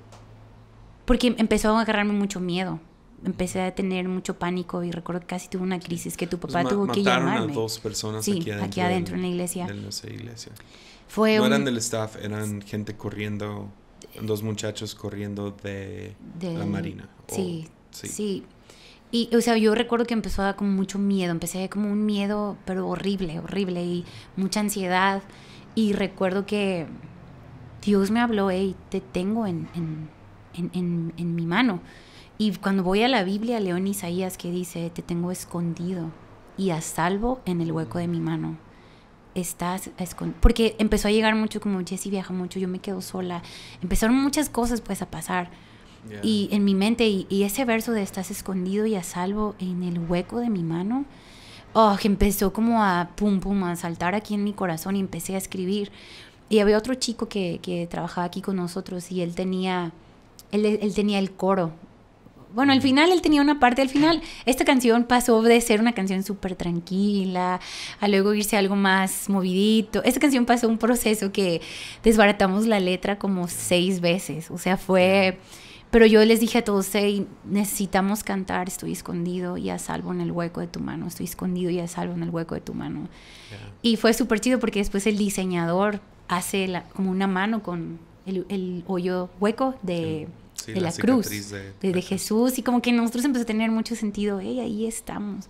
porque empezó a agarrarme mucho miedo, empecé a tener mucho pánico y recuerdo que casi tuve una crisis que tu pues papá tuvo que llamarme. a dos personas sí, aquí adentro, en la iglesia. Fue no eran del staff, eran gente corriendo, dos muchachos corriendo de, la marina. Sí, sí, sí. Y, o sea, yo recuerdo que empezó a dar como mucho miedo, empecé como un miedo, pero horrible, horrible, y mucha ansiedad. Y recuerdo que Dios me habló, hey, te tengo en, mi mano. Y cuando voy a la Biblia, leo en Isaías que dice, te tengo escondido y a salvo en el hueco de mi mano. Estás escondido. Porque empezó a llegar mucho como, y viaja mucho, yo me quedo sola. Empezaron muchas cosas pues a pasar. Y en mi mente, y, ese verso de estás escondido y a salvo en el hueco de mi mano, oh, empezó como a pum pum, a saltar aquí en mi corazón y empecé a escribir. Y había otro chico que, trabajaba aquí con nosotros y él tenía, él, tenía el coro. Bueno, al final él tenía una parte, al final esta canción pasó de ser una canción súper tranquila a luego irse algo más movidito. Esta canción pasó un proceso que desbaratamos la letra como seis veces, o sea, fue... Pero yo les dije a todos, necesitamos cantar, estoy escondido y a salvo en el hueco de tu mano, estoy escondido y a salvo en el hueco de tu mano. Y fue súper chido porque después el diseñador hace como una mano con el, hoyo hueco de, la, cruz de, Jesús y como que nosotros empezó a tener mucho sentido, hey, ahí estamos,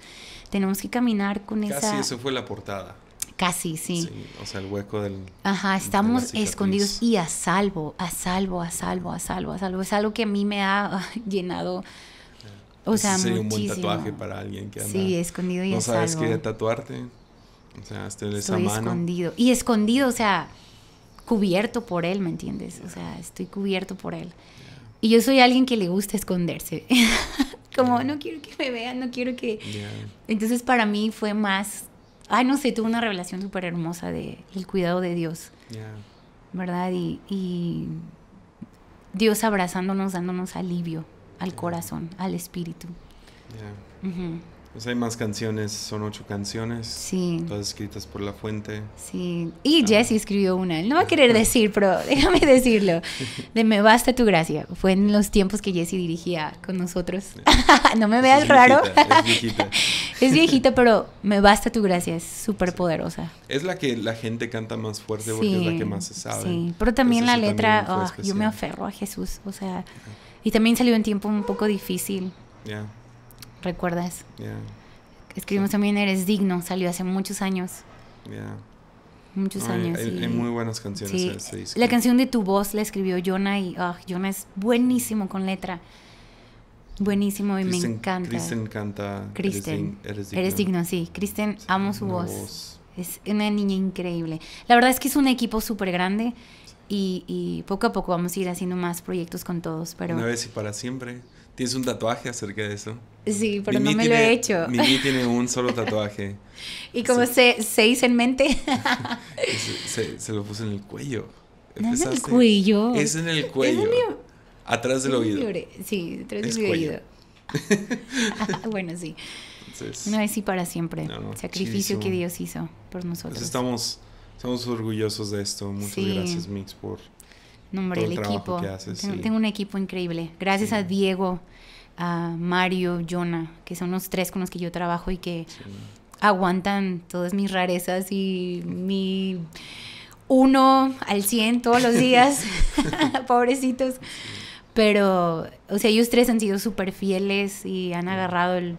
tenemos que caminar con esa... Casi eso fue la portada. Casi, sí. O sea, el hueco del... Ajá, estamos escondidos y a salvo, a salvo, a salvo, a salvo, a salvo. Es algo que a mí me ha llenado... O sea, sería muchísimo. un buen tatuaje para alguien que anda. Sí, escondido y a salvo. No sabes qué tatuarte. O sea, en esa Estoy mano. escondido. Y escondido, o sea, cubierto por él, ¿me entiendes? O sea, estoy cubierto por él. Y yo soy alguien que le gusta esconderse. Como, no quiero que me vean, no quiero que... Entonces para mí fue más... Ay, no sé, tuve una revelación súper hermosa del el cuidado de Dios. ¿Verdad? Y, Dios abrazándonos, dándonos alivio al corazón, al espíritu. Pues hay más canciones, son ocho canciones. Sí. Todas escritas por La Fuente. Sí. Y ah. Jesse escribió una. No va a querer decir, pero déjame decirlo. De Me Basta tu Gracia. Fue en los tiempos que Jesse dirigía con nosotros. no me veas raro. es viejita. es viejita, pero Me Basta tu Gracia es súper poderosa. Es la que la gente canta más fuerte porque es la que más se sabe. Sí, pero también la letra, ah, yo me aferro a Jesús. O sea, ah. y también salió en tiempo un poco difícil. Ya. ¿Recuerdas? Escribimos también Eres Digno, salió hace muchos años. Muchos años. Hay, muy buenas canciones. Este la canción de Tu Voz la escribió Jonah y ah, Jonah es buenísimo con letra. Buenísimo y me encanta. Kristen encanta Kristen. Eres, digno. Eres sí. Kristen, amo su voz. Es una niña increíble. La verdad es que es un equipo súper grande y, poco a poco vamos a ir haciendo más proyectos con todos. Pero... Una vez y para siempre. ¿Tienes un tatuaje acerca de eso? Sí, pero no me lo he hecho. Mimi tiene un solo tatuaje. ¿Y cómo se, se, hizo en mente? se, lo puso en el cuello. es en el cuello. Es en el cuello. ¿Es el atrás del oído. Sí, atrás del oído. Ah, bueno, sí. Una no es para siempre. Sacrificio que Dios hizo por pues nosotros. estamos, estamos orgullosos de esto. Muchas gracias, Mix, por Nombre del el, equipo. tengo, un equipo increíble. Gracias a Diego, a Mario, Jonah, que son los tres con los que yo trabajo y que aguantan todas mis rarezas y mi uno al cien todos los días. Pobrecitos. Pero, o sea, ellos tres han sido súper fieles y han agarrado el,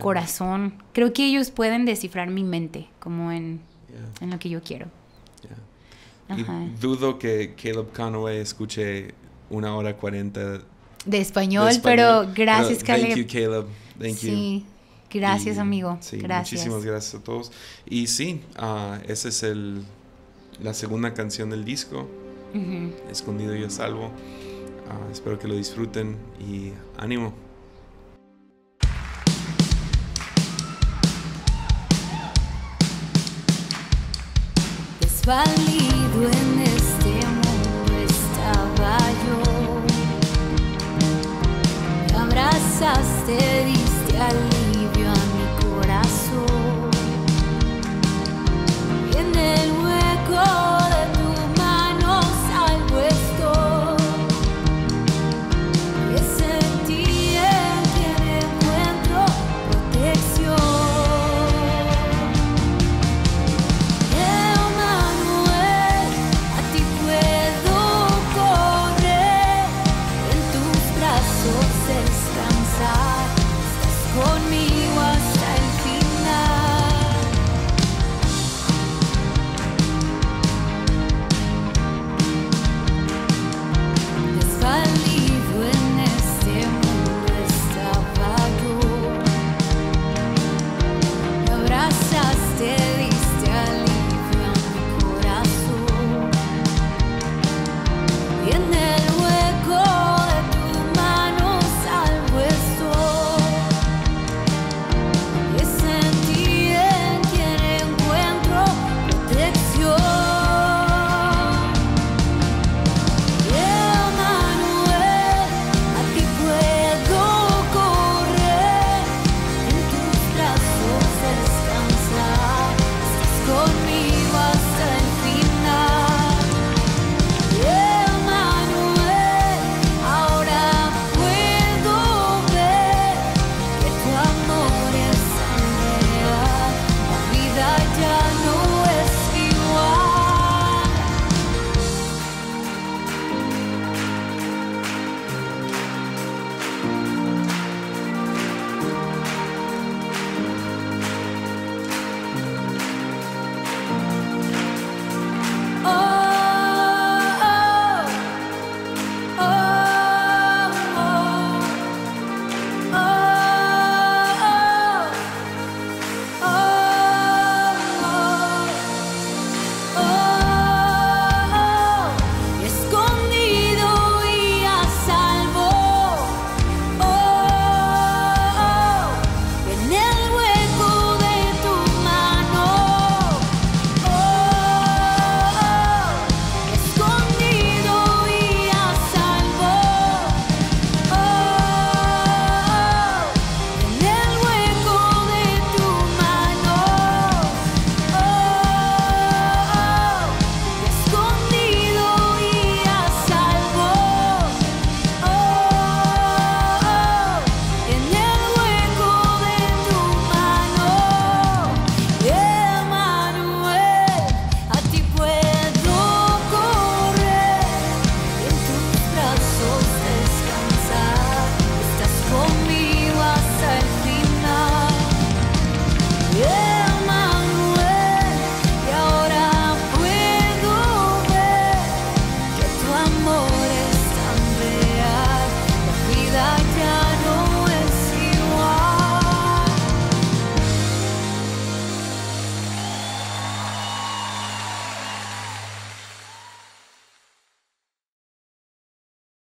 corazón. Creo que ellos pueden descifrar mi mente como en lo que yo quiero dudo que Caleb Conway escuche una hora cuarenta de español, pero gracias, Caleb. Caleb. sí. Gracias, amigo. gracias. Muchísimas gracias a todos. Y sí, ah, esa es el, la segunda canción del disco, Escondido y a Salvo. Ah, espero que lo disfruten y ánimo. Válido en este mundo estaba yo. Te abrazaste, diste al